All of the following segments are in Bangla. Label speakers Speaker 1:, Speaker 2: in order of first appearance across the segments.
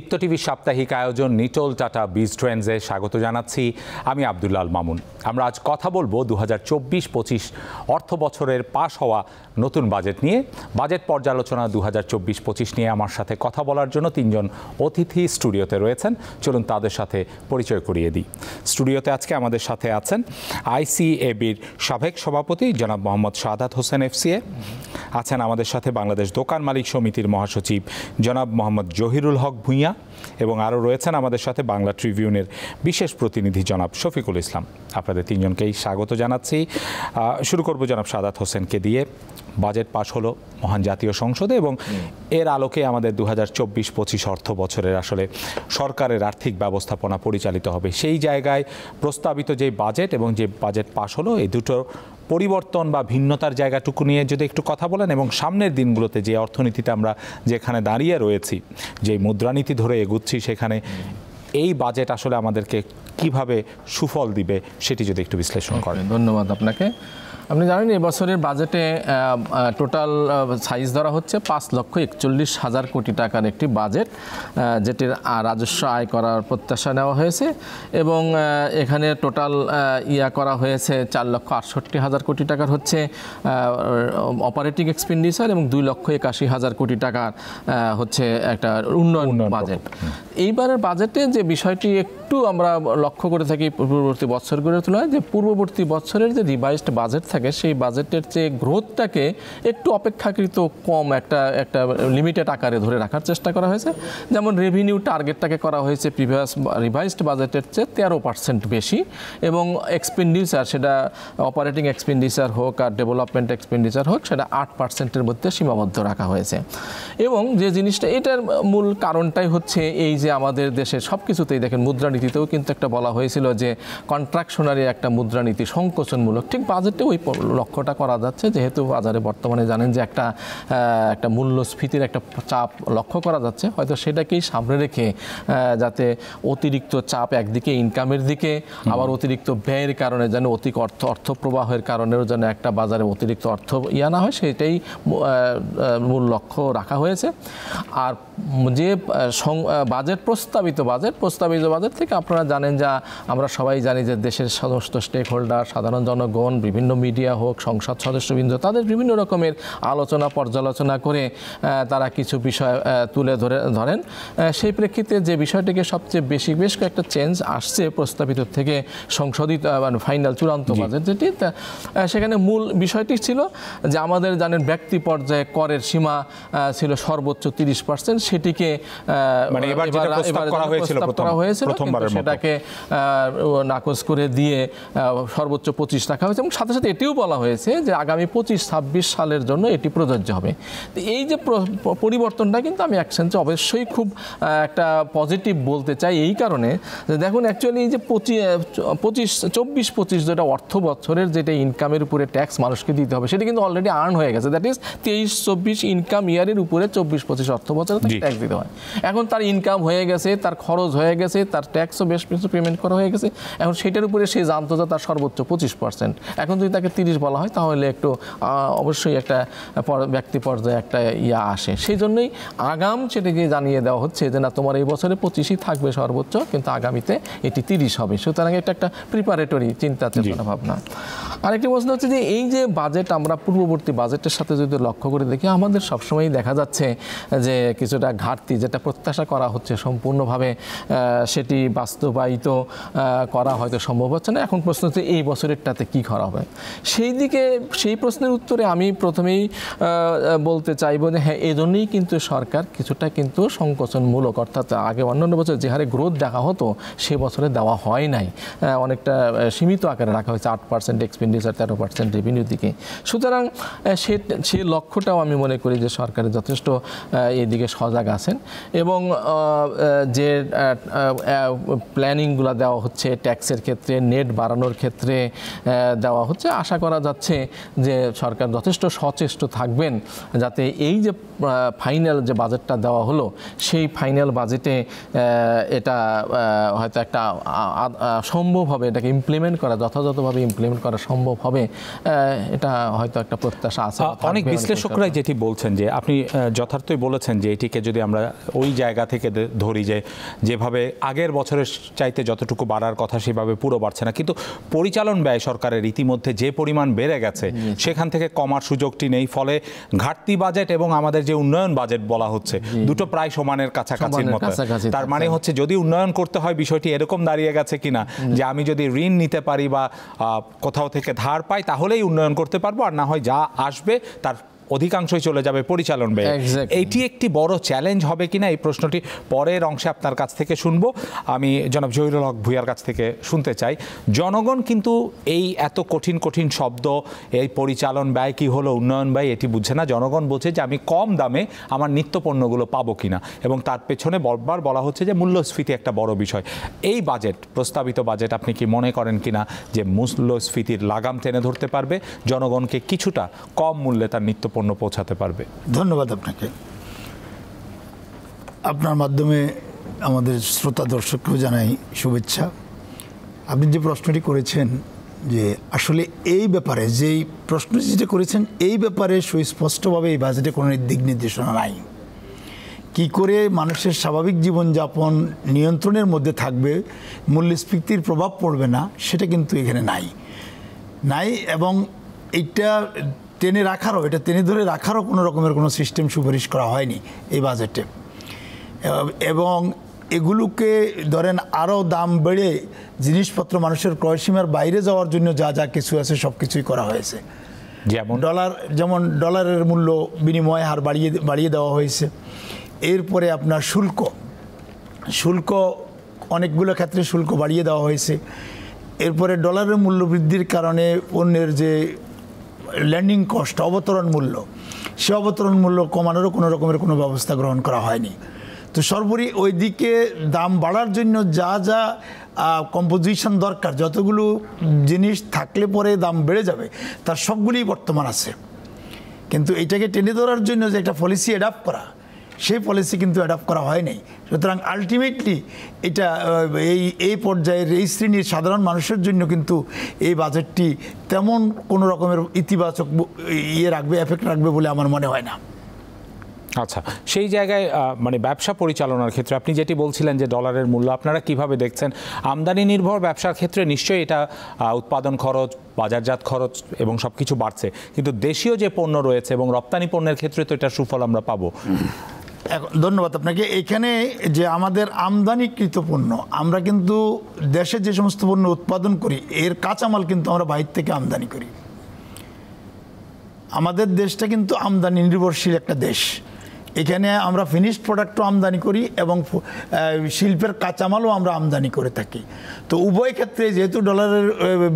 Speaker 1: দীপ্ত টিভি সাপ্তাহিক আয়োজন নিটল টাটা বিজ ট্রেন্ডসে স্বাগত জানাচ্ছি আমি আবদুল্লাল মামুন আমরা আজ কথা বলবো দু হাজার চব্বিশ পঁচিশ অর্থ বছরের পাশ হওয়া নতুন বাজেট নিয়ে বাজেট পর্যালোচনা দু হাজার চব্বিশ পঁচিশ নিয়ে আমার সাথে কথা বলার জন্য তিনজন অতিথি স্টুডিওতে রয়েছেন চলুন তাদের সাথে পরিচয় করিয়ে দিই স্টুডিওতে আজকে আমাদের সাথে আছেন আইসিএবির সাবেক সভাপতি জনাব মোহাম্মদ শাহাদ হোসেন এফসিএ আছেন আমাদের সাথে বাংলাদেশ দোকান মালিক সমিতির মহাসচিব জনাব মোহাম্মদ জহিরুল হক ভূঁইয়া মিয়া এবং আরও রয়েছেন আমাদের সাথে বাংলা ট্রিবিউনের বিশেষ প্রতিনিধি জনাব শফিকুল ইসলাম আপনাদের তিনজনকেই স্বাগত জানাচ্ছি শুরু করব জনাব সাদাত হোসেনকে দিয়ে বাজেট পাশ হলো মহান জাতীয় সংসদে এবং এর আলোকে আমাদের দু হাজার চব্বিশ পঁচিশ অর্থ বছরের আসলে সরকারের আর্থিক ব্যবস্থাপনা পরিচালিত হবে সেই জায়গায় প্রস্তাবিত যে বাজেট এবং যে বাজেট পাশ হলো এই দুটো পরিবর্তন বা ভিন্নতার জায়গাটুকু নিয়ে যদি একটু কথা বলেন এবং সামনের দিনগুলোতে যে অর্থনীতিতে আমরা যেখানে দাঁড়িয়ে রয়েছি যে মুদ্রানীতি ধরে এগুচ্ছি সেখানে এই বাজেট আসলে আমাদেরকে কিভাবে সুফল দিবে
Speaker 2: সেটি যদি একটু বিশ্লেষণ করেন ধন্যবাদ আপনাকে আপনি জানেন এবছরের বাজেটে টোটাল সাইজ ধরা হচ্ছে পাঁচ লক্ষ একচল্লিশ হাজার কোটি টাকার একটি বাজেট যেটির রাজস্ব আয় করার প্রত্যাশা নেওয়া হয়েছে এবং এখানে টোটাল ইয়া করা হয়েছে চার লক্ষ আটষট্টি হাজার কোটি টাকার হচ্ছে অপারেটিং এক্সপেন্ডিচার এবং দুই লক্ষ একাশি হাজার কোটি টাকার হচ্ছে একটা উন্নয়ন বাজেট এইবারের বাজেটে যে বিষয়টি একটু আমরা লক্ষ্য করে থাকি পূর্ববর্তী বছরগুলোর তুলনায় যে পূর্ববর্তী বছরের যে রিভাইজড বাজেট থাকে থাকে সেই বাজেটের চেয়ে গ্রোথটাকে একটু অপেক্ষাকৃত কম একটা একটা লিমিটেড আকারে ধরে রাখার চেষ্টা করা হয়েছে যেমন রেভিনিউ টার্গেটটাকে করা হয়েছে প্রিভিয়াস রিভাইজড বাজেটের চেয়ে তেরো পার্সেন্ট বেশি এবং এক্সপেন্ডিচার সেটা অপারেটিং এক্সপেন্ডিচার হোক আর ডেভেলপমেন্ট এক্সপেন্ডিচার হোক সেটা আট পার্সেন্টের মধ্যে সীমাবদ্ধ রাখা হয়েছে এবং যে জিনিসটা এটার মূল কারণটাই হচ্ছে এই যে আমাদের দেশের সব কিছুতেই দেখেন মুদ্রানীতিতেও কিন্তু একটা বলা হয়েছিল যে কন্ট্রাকশনারি একটা মুদ্রানীতি সংকোচনমূলক ঠিক বাজেটে ওই লক্ষ্যটা করা যাচ্ছে যেহেতু বাজারে বর্তমানে জানেন যে একটা একটা মূল্যস্ফীতির একটা চাপ লক্ষ্য করা যাচ্ছে হয়তো সেটাকেই সামনে রেখে যাতে অতিরিক্ত চাপ একদিকে ইনকামের দিকে আবার অতিরিক্ত ব্যয়ের কারণে যেন অতিক অর্থ অর্থ প্রবাহের কারণেও যেন একটা বাজারে অতিরিক্ত অর্থ ইয়া না হয় সেটাই মূল লক্ষ্য রাখা হয়েছে আর যে বাজেট প্রস্তাবিত বাজেট প্রস্তাবিত বাজেট থেকে আপনারা জানেন যা আমরা সবাই জানি যে দেশের সমস্ত স্টেক হোল্ডার সাধারণ জনগণ বিভিন্ন মিডিয়া মিডিয়া হোক সংসদ সদস্যবৃন্দ তাদের বিভিন্ন রকমের আলোচনা পর্যালোচনা করে তারা কিছু বিষয় তুলে ধরে ধরেন সেই প্রেক্ষিতে যে বিষয়টিকে সবচেয়ে বেশি বেশ কয়েকটা চেঞ্জ আসছে প্রস্তাবিত থেকে সংশোধিত মানে ফাইনাল চূড়ান্ত বাজেট সেখানে মূল বিষয়টি ছিল যে আমাদের জানেন ব্যক্তি পর্যায়ে করের সীমা ছিল সর্বোচ্চ তিরিশ পার্সেন্ট সেটিকে মানে করা হয়েছিল সেটাকে নাকচ করে দিয়ে সর্বোচ্চ পঁচিশ টাকা হয়েছে এবং সাথে সাথে এটিও বলা হয়েছে যে আগামী পঁচিশ ছাব্বিশ সালের জন্য এটি প্রযোজ্য হবে তো এই যে পরিবর্তনটা কিন্তু আমি এক সেন্সে অবশ্যই খুব একটা পজিটিভ বলতে চাই এই কারণে যে দেখুন অ্যাকচুয়ালি এই যে পঁচিশ চব্বিশ পঁচিশ যেটা অর্থ বছরের যেটা ইনকামের উপরে ট্যাক্স মানুষকে দিতে হবে সেটা কিন্তু অলরেডি আর্ন হয়ে গেছে দ্যাট ইজ তেইশ চব্বিশ ইনকাম ইয়ারের উপরে চব্বিশ পঁচিশ অর্থ বছরে ট্যাক্স দিতে হয় এখন তার ইনকাম হয়ে গেছে তার খরচ হয়ে গেছে তার ট্যাক্সও বেশ কিছু পেমেন্ট করা হয়ে গেছে এখন সেটার উপরে সে জানতো যে তার সর্বোচ্চ পঁচিশ পার্সেন্ট এখন যদি তাকে তিরিশ বলা হয় তাহলে একটু অবশ্যই একটা ব্যক্তি পর্যায়ে একটা ইয়া আসে সেই জন্যই আগাম সেটাকে জানিয়ে দেওয়া হচ্ছে যে না তোমার এই বছরে পঁচিশই থাকবে সর্বোচ্চ কিন্তু আগামীতে এটি তিরিশ হবে সুতরাং এটা একটা প্রিপারেটরি চিন্তা চিন্তা ভাবনা আরেকটি প্রশ্ন হচ্ছে যে এই যে বাজেট আমরা পূর্ববর্তী বাজেটের সাথে যদি লক্ষ্য করে দেখি আমাদের সবসময় দেখা যাচ্ছে যে কিছুটা ঘাটতি যেটা প্রত্যাশা করা হচ্ছে সম্পূর্ণভাবে সেটি বাস্তবায়িত করা হয়তো সম্ভব হচ্ছে না এখন প্রশ্ন হচ্ছে এই বছরেরটাতে কি করা হবে সেই দিকে সেই প্রশ্নের উত্তরে আমি প্রথমেই বলতে চাইব যে হ্যাঁ এজন্যই কিন্তু সরকার কিছুটা কিন্তু সংকোচনমূলক অর্থাৎ আগে অন্যান্য বছর যে হারে গ্রোথ দেখা হতো সে বছরে দেওয়া হয় নাই অনেকটা সীমিত আকারে রাখা হয়েছে আট পার্সেন্ট এক্সপেন্ডিচার তেরো পার্সেন্ট রেভিনিউ দিকে সুতরাং সে সে লক্ষ্যটাও আমি মনে করি যে সরকারের যথেষ্ট এদিকে সজাগ আছেন এবং যে প্ল্যানিংগুলো দেওয়া হচ্ছে ট্যাক্সের ক্ষেত্রে নেট বাড়ানোর ক্ষেত্রে দেওয়া হচ্ছে আশা আশা করা যাচ্ছে যে সরকার যথেষ্ট সচেষ্ট থাকবেন যাতে এই যে ফাইনাল যে বাজেটটা দেওয়া হলো সেই ফাইনাল বাজেটে এটা হয়তো একটা সম্ভব হবে এটাকে ইমপ্লিমেন্ট করা যথাযথভাবে ইমপ্লিমেন্ট করা সম্ভব হবে এটা হয়তো একটা প্রত্যাশা আছে অনেক বিশ্লেষকরাই
Speaker 1: যেটি বলছেন যে আপনি যথার্থই বলেছেন যে এটিকে যদি আমরা ওই জায়গা থেকে ধরি যে যেভাবে আগের বছরের চাইতে যতটুকু বাড়ার কথা সেভাবে পুরো বাড়ছে না কিন্তু পরিচালন ব্যয় সরকারের ইতিমধ্যে যে পরিমাণ বেড়ে গেছে সেখান থেকে কমার সুযোগটি নেই ফলে ঘাটতি বাজেট এবং আমাদের যে উন্নয়ন বাজেট বলা হচ্ছে দুটো প্রায় সমানের কাছাকাছির মতো তার মানে হচ্ছে যদি উন্নয়ন করতে হয় বিষয়টি এরকম দাঁড়িয়ে গেছে কিনা যে আমি যদি ঋণ নিতে পারি বা কোথাও থেকে ধার পাই তাহলেই উন্নয়ন করতে পারবো আর না হয় যা আসবে তার অধিকাংশই চলে যাবে পরিচালন ব্যয় এটি একটি বড় চ্যালেঞ্জ হবে কিনা এই প্রশ্নটি পরের অংশে আপনার কাছ থেকে শুনবো আমি জনাব জহিরুল হক ভুইয়ার কাছ থেকে শুনতে চাই জনগণ কিন্তু এই এত কঠিন কঠিন শব্দ এই পরিচালন ব্যয় কি হলো উন্নয়ন ব্যয় এটি বুঝছে না জনগণ বোঝে যে আমি কম দামে আমার নিত্য পণ্যগুলো পাবো কিনা এবং তার পেছনে বরবার বলা হচ্ছে যে মূল্যস্ফীতি একটা বড় বিষয় এই বাজেট প্রস্তাবিত বাজেট আপনি কি মনে করেন কিনা যে মূল্যস্ফীতির লাগাম টেনে ধরতে পারবে জনগণকে কিছুটা কম মূল্যে তার নিত্য পণ্য পৌঁছাতে পারবে
Speaker 3: ধন্যবাদ আপনাকে আপনার মাধ্যমে আমাদের শ্রোতা দর্শককেও জানাই শুভেচ্ছা আপনি যে প্রশ্নটি করেছেন যে আসলে এই ব্যাপারে যেই প্রশ্ন যেটা করেছেন এই ব্যাপারে সুস্পষ্টভাবে এই বাজেটে কোনো দিক নির্দেশনা নাই কি করে মানুষের স্বাভাবিক জীবনযাপন নিয়ন্ত্রণের মধ্যে থাকবে মূল্যস্ফীতির প্রভাব পড়বে না সেটা কিন্তু এখানে নাই নাই এবং এইটা টেনে রাখারও এটা টেনে ধরে রাখারও কোনো রকমের কোনো সিস্টেম সুপারিশ করা হয়নি এই বাজেটে এবং এগুলোকে ধরেন আরও দাম বেড়ে জিনিসপত্র মানুষের ক্রয়সীমার বাইরে যাওয়ার জন্য যা যা কিছু আছে সব কিছুই করা হয়েছে যেমন ডলার যেমন ডলারের মূল্য বিনিময় হার বাড়িয়ে বাড়িয়ে দেওয়া হয়েছে এরপরে আপনার শুল্ক শুল্ক অনেকগুলো ক্ষেত্রে শুল্ক বাড়িয়ে দেওয়া হয়েছে এরপরে ডলারের মূল্য বৃদ্ধির কারণে পণ্যের যে ল্যান্ডিং কস্ট অবতরণ মূল্য সে অবতরণ মূল্য কমানোরও কোনো রকমের কোনো ব্যবস্থা গ্রহণ করা হয়নি তো সর্বোপরি ওই দিকে দাম বাড়ার জন্য যা যা কম্পোজিশন দরকার যতগুলো জিনিস থাকলে পরে দাম বেড়ে যাবে তার সবগুলি বর্তমান আছে কিন্তু এটাকে টেনে ধরার জন্য যে একটা পলিসি অ্যাডাপ্ট করা সেই পলিসি কিন্তু অ্যাডাপ্ট করা হয়নি সুতরাং আলটিমেটলি এটা এই এই পর্যায়ের এই শ্রেণীর সাধারণ মানুষের জন্য কিন্তু এই বাজেটটি তেমন কোনো রকমের ইতিবাচক ইয়ে রাখবে এফেক্ট রাখবে বলে আমার মনে হয় না
Speaker 1: আচ্ছা সেই জায়গায় মানে ব্যবসা পরিচালনার ক্ষেত্রে আপনি যেটি বলছিলেন যে ডলারের মূল্য আপনারা কিভাবে দেখছেন আমদানি নির্ভর ব্যবসার ক্ষেত্রে নিশ্চয়ই এটা উৎপাদন খরচ বাজারজাত খরচ এবং সব কিছু বাড়ছে কিন্তু দেশীয় যে পণ্য রয়েছে এবং রপ্তানি পণ্যের ক্ষেত্রে তো এটা সুফল আমরা পাবো
Speaker 3: ধন্যবাদ আপনাকে এখানে যে আমাদের আমদানিকৃত পণ্য আমরা কিন্তু দেশে যে সমস্ত পণ্য উৎপাদন করি এর কাঁচামাল কিন্তু আমরা বাইর থেকে আমদানি করি আমাদের দেশটা কিন্তু আমদানি নির্ভরশীল একটা দেশ এখানে আমরা ফিনিশড প্রোডাক্টও আমদানি করি এবং শিল্পের কাঁচামালও আমরা আমদানি করে থাকি তো উভয় ক্ষেত্রে যেহেতু ডলারের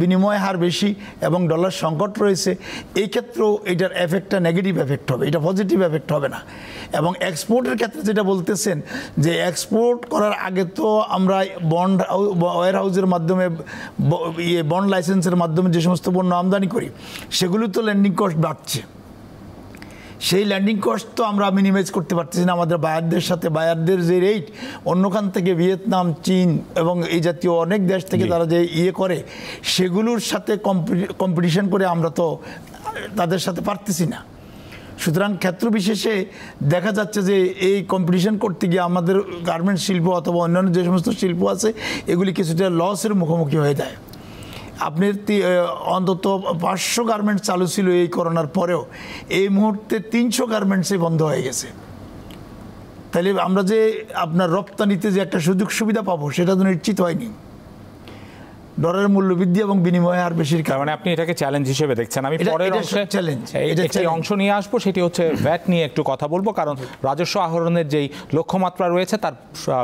Speaker 3: বিনিময় হার বেশি এবং ডলার সংকট রয়েছে এই ক্ষেত্রেও এটার এফেক্টটা নেগেটিভ এফেক্ট হবে এটা পজিটিভ এফেক্ট হবে না এবং এক্সপোর্টের ক্ষেত্রে যেটা বলতেছেন যে এক্সপোর্ট করার আগে তো আমরা বন্ড ওয়ার হাউসের মাধ্যমে ইয়ে বন্ড লাইসেন্সের মাধ্যমে যে সমস্ত পণ্য আমদানি করি সেগুলো তো ল্যান্ডিং কস্ট বাড়ছে সেই ল্যান্ডিং কস্ট তো আমরা মিনিমাইজ করতে পারতেছি না আমাদের বায়ারদের সাথে বায়ারদের যে রেট অন্যখান থেকে ভিয়েতনাম চীন এবং এই জাতীয় অনেক দেশ থেকে তারা যে ইয়ে করে সেগুলোর সাথে কম্পিটিশন করে আমরা তো তাদের সাথে পারতেছি না সুতরাং ক্ষেত্র বিশেষে দেখা যাচ্ছে যে এই কম্পিটিশন করতে গিয়ে আমাদের গার্মেন্টস শিল্প অথবা অন্যান্য যে সমস্ত শিল্প আছে এগুলি কিছুটা লসের মুখোমুখি হয়ে যায় আপনি অন্তত পাঁচশো গার্মেন্টস চালু ছিল এই করোনার পরেও এই মুহূর্তে তিনশো গার্মেন্টসই বন্ধ হয়ে গেছে তাহলে আমরা যে আপনার রপ্তানিতে যে একটা সুযোগ সুবিধা পাবো সেটা তো নিশ্চিত হয়নি ডলারের মূল্যবৃদ্ধি এবং বিনিময়ে আর
Speaker 1: বেশির কারণে মানে আপনি এটাকে চ্যালেঞ্জ হিসেবে দেখছেন আমি পরের অংশে চ্যালেঞ্জ একটি অংশ নিয়ে আসবো সেটি হচ্ছে ভ্যাট নিয়ে একটু কথা বলবো কারণ রাজস্ব আহরণের যেই লক্ষ্যমাত্রা রয়েছে তার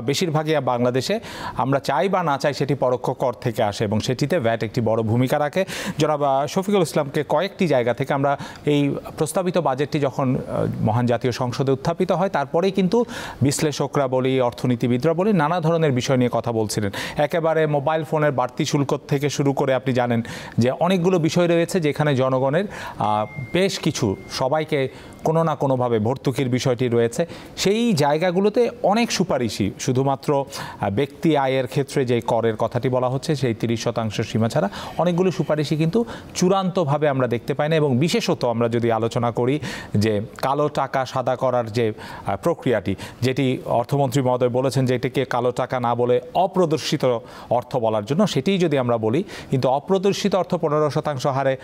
Speaker 1: বেশিরভাগই বাংলাদেশে আমরা চাই বা না চাই সেটি পরোক্ষ কর থেকে আসে এবং সেটিতে ভ্যাট একটি বড় ভূমিকা রাখে জনাব শফিকুল ইসলামকে কয়েকটি জায়গা থেকে আমরা এই প্রস্তাবিত বাজেটটি যখন মহান জাতীয় সংসদে উত্থাপিত হয় তারপরেই কিন্তু বিশ্লেষকরা বলি অর্থনীতিবিদরা বলি নানা ধরনের বিষয় নিয়ে কথা বলছিলেন একেবারে মোবাইল ফোনের বাড়তি শুল্ক থেকে শুরু করে আপনি জানেন যে অনেকগুলো বিষয় রয়েছে যেখানে জনগণের বেশ কিছু সবাইকে কোনো না কোনোভাবে ভর্তুকির বিষয়টি রয়েছে সেই জায়গাগুলোতে অনেক সুপারিশই শুধুমাত্র ব্যক্তি আয়ের ক্ষেত্রে যে করের কথাটি বলা হচ্ছে সেই তিরিশ শতাংশ সীমা ছাড়া অনেকগুলো সুপারিশই কিন্তু চূড়ান্তভাবে আমরা দেখতে পাই না এবং বিশেষত আমরা যদি আলোচনা করি যে কালো টাকা সাদা করার যে প্রক্রিয়াটি যেটি অর্থমন্ত্রী মহোদয় বলেছেন যে এটিকে কালো টাকা না বলে অপ্রদর্শিত অর্থ বলার জন্য সেটিই যদি যদি আমরা বলি কিন্তু অপ্রদর্শিত অর্থ পনেরো শতাংশ হারে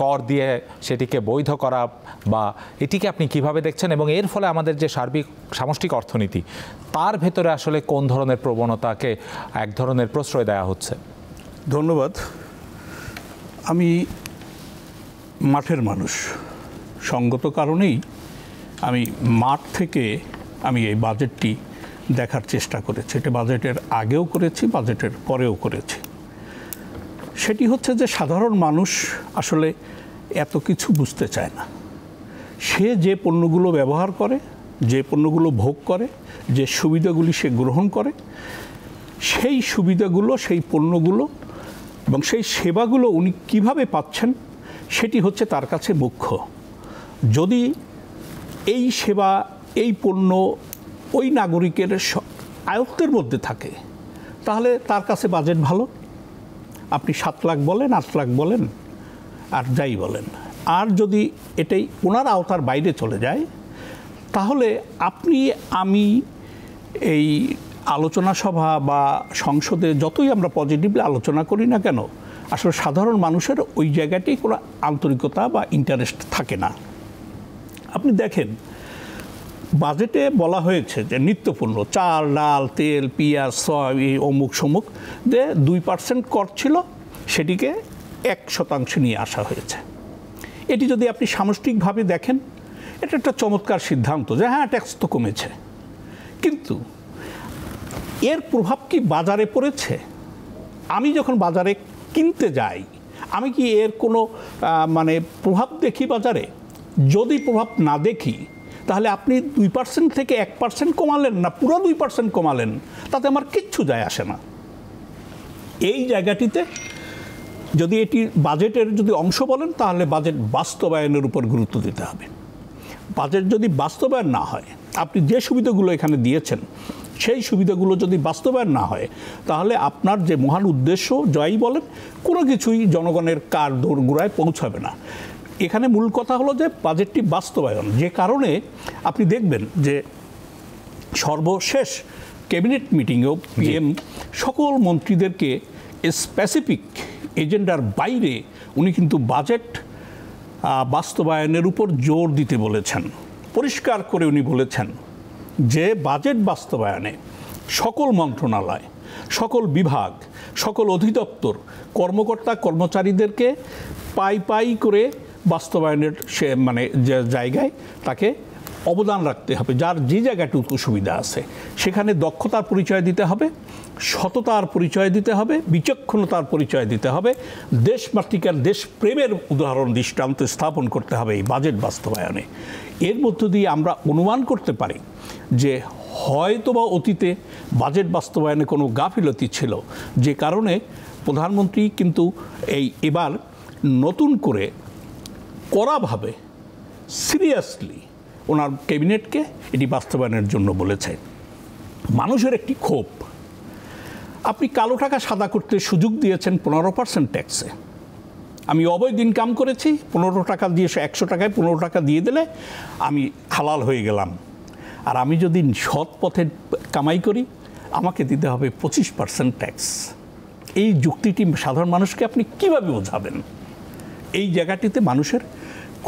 Speaker 1: কর দিয়ে সেটিকে বৈধ করা বা এটিকে আপনি কিভাবে দেখছেন এবং এর ফলে আমাদের যে সার্বিক সামষ্টিক অর্থনীতি তার ভেতরে আসলে কোন ধরনের প্রবণতাকে এক ধরনের প্রশ্রয় দেওয়া হচ্ছে ধন্যবাদ
Speaker 4: আমি মাঠের মানুষ সঙ্গত কারণেই আমি মাঠ থেকে আমি এই বাজেটটি দেখার চেষ্টা করেছি এটা বাজেটের আগেও করেছি বাজেটের পরেও করেছি সেটি হচ্ছে যে সাধারণ মানুষ আসলে এত কিছু বুঝতে চায় না সে যে পণ্যগুলো ব্যবহার করে যে পণ্যগুলো ভোগ করে যে সুবিধাগুলি সে গ্রহণ করে সেই সুবিধাগুলো সেই পণ্যগুলো এবং সেই সেবাগুলো উনি কিভাবে পাচ্ছেন সেটি হচ্ছে তার কাছে মুখ্য যদি এই সেবা এই পণ্য ওই নাগরিকের আয়ত্তের মধ্যে থাকে তাহলে তার কাছে বাজেট ভালো আপনি সাত লাখ বলেন আট লাখ বলেন আর যাই বলেন আর যদি এটাই ওনার আওতার বাইরে চলে যায় তাহলে আপনি আমি এই আলোচনা সভা বা সংসদে যতই আমরা পজিটিভলি আলোচনা করি না কেন আসলে সাধারণ মানুষের ওই জায়গাটি কোনো আন্তরিকতা বা ইন্টারেস্ট থাকে না আপনি দেখেন বাজেটে বলা হয়েছে যে নিত্যপূর্ণ চাল ডাল তেল পিঁয়াজ সয়াবিন অমুক সমুক যে দুই পার্সেন্ট কর ছিল সেটিকে এক শতাংশ নিয়ে আসা হয়েছে এটি যদি আপনি সামষ্টিকভাবে দেখেন এটা একটা চমৎকার সিদ্ধান্ত যে হ্যাঁ ট্যাক্স তো কমেছে কিন্তু এর প্রভাব কি বাজারে পড়েছে আমি যখন বাজারে কিনতে যাই আমি কি এর কোনো মানে প্রভাব দেখি বাজারে যদি প্রভাব না দেখি তাহলে আপনি দুই পার্সেন্ট থেকে এক পার্সেন্ট কমালেন না পুরো দুই পার্সেন্ট কমালেন তাতে আমার কিচ্ছু যায় আসে না এই জায়গাটিতে যদি এটি বাজেটের যদি অংশ বলেন তাহলে বাজেট বাস্তবায়নের উপর গুরুত্ব দিতে হবে বাজেট যদি বাস্তবায়ন না হয় আপনি যে সুবিধাগুলো এখানে দিয়েছেন সেই সুবিধাগুলো যদি বাস্তবায়ন না হয় তাহলে আপনার যে মহান উদ্দেশ্য জয়ই বলেন কোনো কিছুই জনগণের কার দৌড় গোড়ায় পৌঁছাবে না এখানে মূল কথা হলো যে বাজেটটি বাস্তবায়ন যে কারণে আপনি দেখবেন যে সর্বশেষ ক্যাবিনেট মিটিংয়েও পিএম সকল মন্ত্রীদেরকে স্পেসিফিক এজেন্ডার বাইরে উনি কিন্তু বাজেট বাস্তবায়নের উপর জোর দিতে বলেছেন পরিষ্কার করে উনি বলেছেন যে বাজেট বাস্তবায়নে সকল মন্ত্রণালয় সকল বিভাগ সকল অধিদপ্তর কর্মকর্তা কর্মচারীদেরকে পাই পাই করে বাস্তবায়নের সে মানে যে জায়গায় তাকে অবদান রাখতে হবে যার যে জায়গাটুকু সুবিধা আছে সেখানে দক্ষতার পরিচয় দিতে হবে সততার পরিচয় দিতে হবে বিচক্ষণতার পরিচয় দিতে হবে দেশমাতৃকার দেশপ্রেমের উদাহরণ দৃষ্টান্ত স্থাপন করতে হবে এই বাজেট বাস্তবায়নে এর মধ্য দিয়ে আমরা অনুমান করতে পারি যে হয়তোবা অতীতে বাজেট বাস্তবায়নে কোনো গাফিলতি ছিল যে কারণে প্রধানমন্ত্রী কিন্তু এই এবার নতুন করে কড়াভাবে সিরিয়াসলি ওনার ক্যাবিনেটকে এটি বাস্তবায়নের জন্য বলেছে মানুষের একটি ক্ষোভ আপনি কালো টাকা সাদা করতে সুযোগ দিয়েছেন পনেরো পার্সেন্ট ট্যাক্সে আমি অবৈধ ইনকাম করেছি পনেরো টাকা দিয়ে একশো টাকায় পনেরো টাকা দিয়ে দিলে আমি হালাল হয়ে গেলাম আর আমি যদি সৎ পথে কামাই করি আমাকে দিতে হবে পঁচিশ পার্সেন্ট ট্যাক্স এই যুক্তিটি সাধারণ মানুষকে আপনি কিভাবে বোঝাবেন এই জায়গাটিতে মানুষের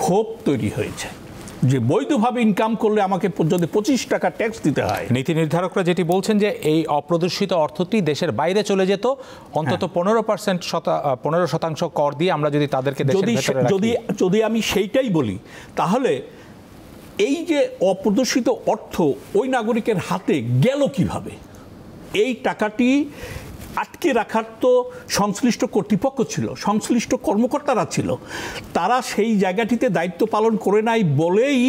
Speaker 4: ক্ষোভ তৈরি হয়েছে যে বৈধভাবে ইনকাম করলে আমাকে যদি পঁচিশ টাকা ট্যাক্স দিতে হয়
Speaker 1: নীতি নির্ধারকরা যেটি বলছেন যে এই অপ্রদর্শিত অর্থটি দেশের বাইরে চলে যেত অন্তত হ্যাঁ। পনেরো পার্সেন্ট পনেরো শতাংশ কর দিয়ে আমরা যদি তাদেরকে যদি যদি
Speaker 4: যদি আমি সেইটাই বলি তাহলে এই যে অপ্রদর্শিত অর্থ ওই নাগরিকের হাতে গেল কিভাবে এই টাকাটি আটকে রাখার তো সংশ্লিষ্ট কর্তৃপক্ষ ছিল সংশ্লিষ্ট কর্মকর্তারা ছিল তারা সেই জায়গাটিতে দায়িত্ব পালন করে নাই বলেই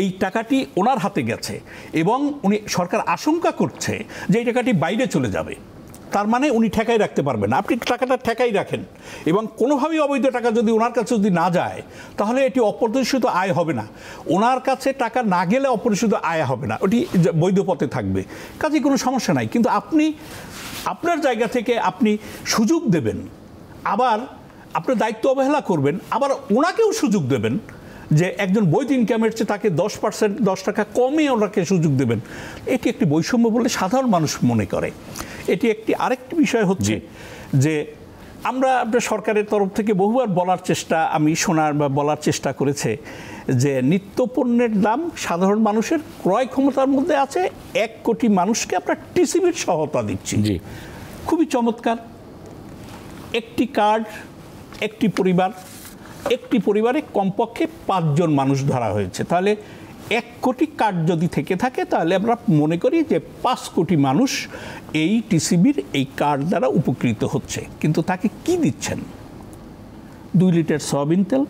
Speaker 4: এই টাকাটি ওনার হাতে গেছে এবং উনি সরকার আশঙ্কা করছে যে এই টাকাটি বাইরে চলে যাবে তার মানে উনি ঠেকাই রাখতে পারবেন আপনি টাকাটা ঠেকাই রাখেন এবং কোনোভাবেই অবৈধ টাকা যদি ওনার কাছে যদি না যায় তাহলে এটি অপরিশোধিত আয় হবে না ওনার কাছে টাকা না গেলে অপরিশোধিত আয় হবে না ওটি বৈধ পথে থাকবে কাজে কোনো সমস্যা নাই কিন্তু আপনি আপনার জায়গা থেকে আপনি সুযোগ দেবেন আবার আপনার দায়িত্ব অবহেলা করবেন আবার ওনাকেও সুযোগ দেবেন যে একজন বৈধ ইনকামের চেয়ে তাকে দশ পার্সেন্ট দশ টাকা কমে ওনাকে সুযোগ দেবেন এটি একটি বৈষম্য বলে সাধারণ মানুষ মনে করে এটি একটি আরেকটি বিষয় হচ্ছে যে আমরা আপনার সরকারের তরফ থেকে বহুবার বলার চেষ্টা আমি শোনার বা বলার চেষ্টা করেছে যে নিত্যপণ্যের দাম সাধারণ মানুষের ক্রয় ক্ষমতার মধ্যে আছে এক কোটি মানুষকে আমরা টিসিবির সহায়তা দিচ্ছি জি খুবই চমৎকার একটি কার্ড একটি পরিবার একটি পরিবারে কমপক্ষে পাঁচজন মানুষ ধরা হয়েছে তাহলে এক কোটি কার্ড যদি থেকে থাকে তাহলে আমরা মনে করি যে পাঁচ কোটি মানুষ এই টিসিবির এই কার্ড দ্বারা উপকৃত হচ্ছে কিন্তু তাকে কি দিচ্ছেন দুই লিটার সয়াবিন তেল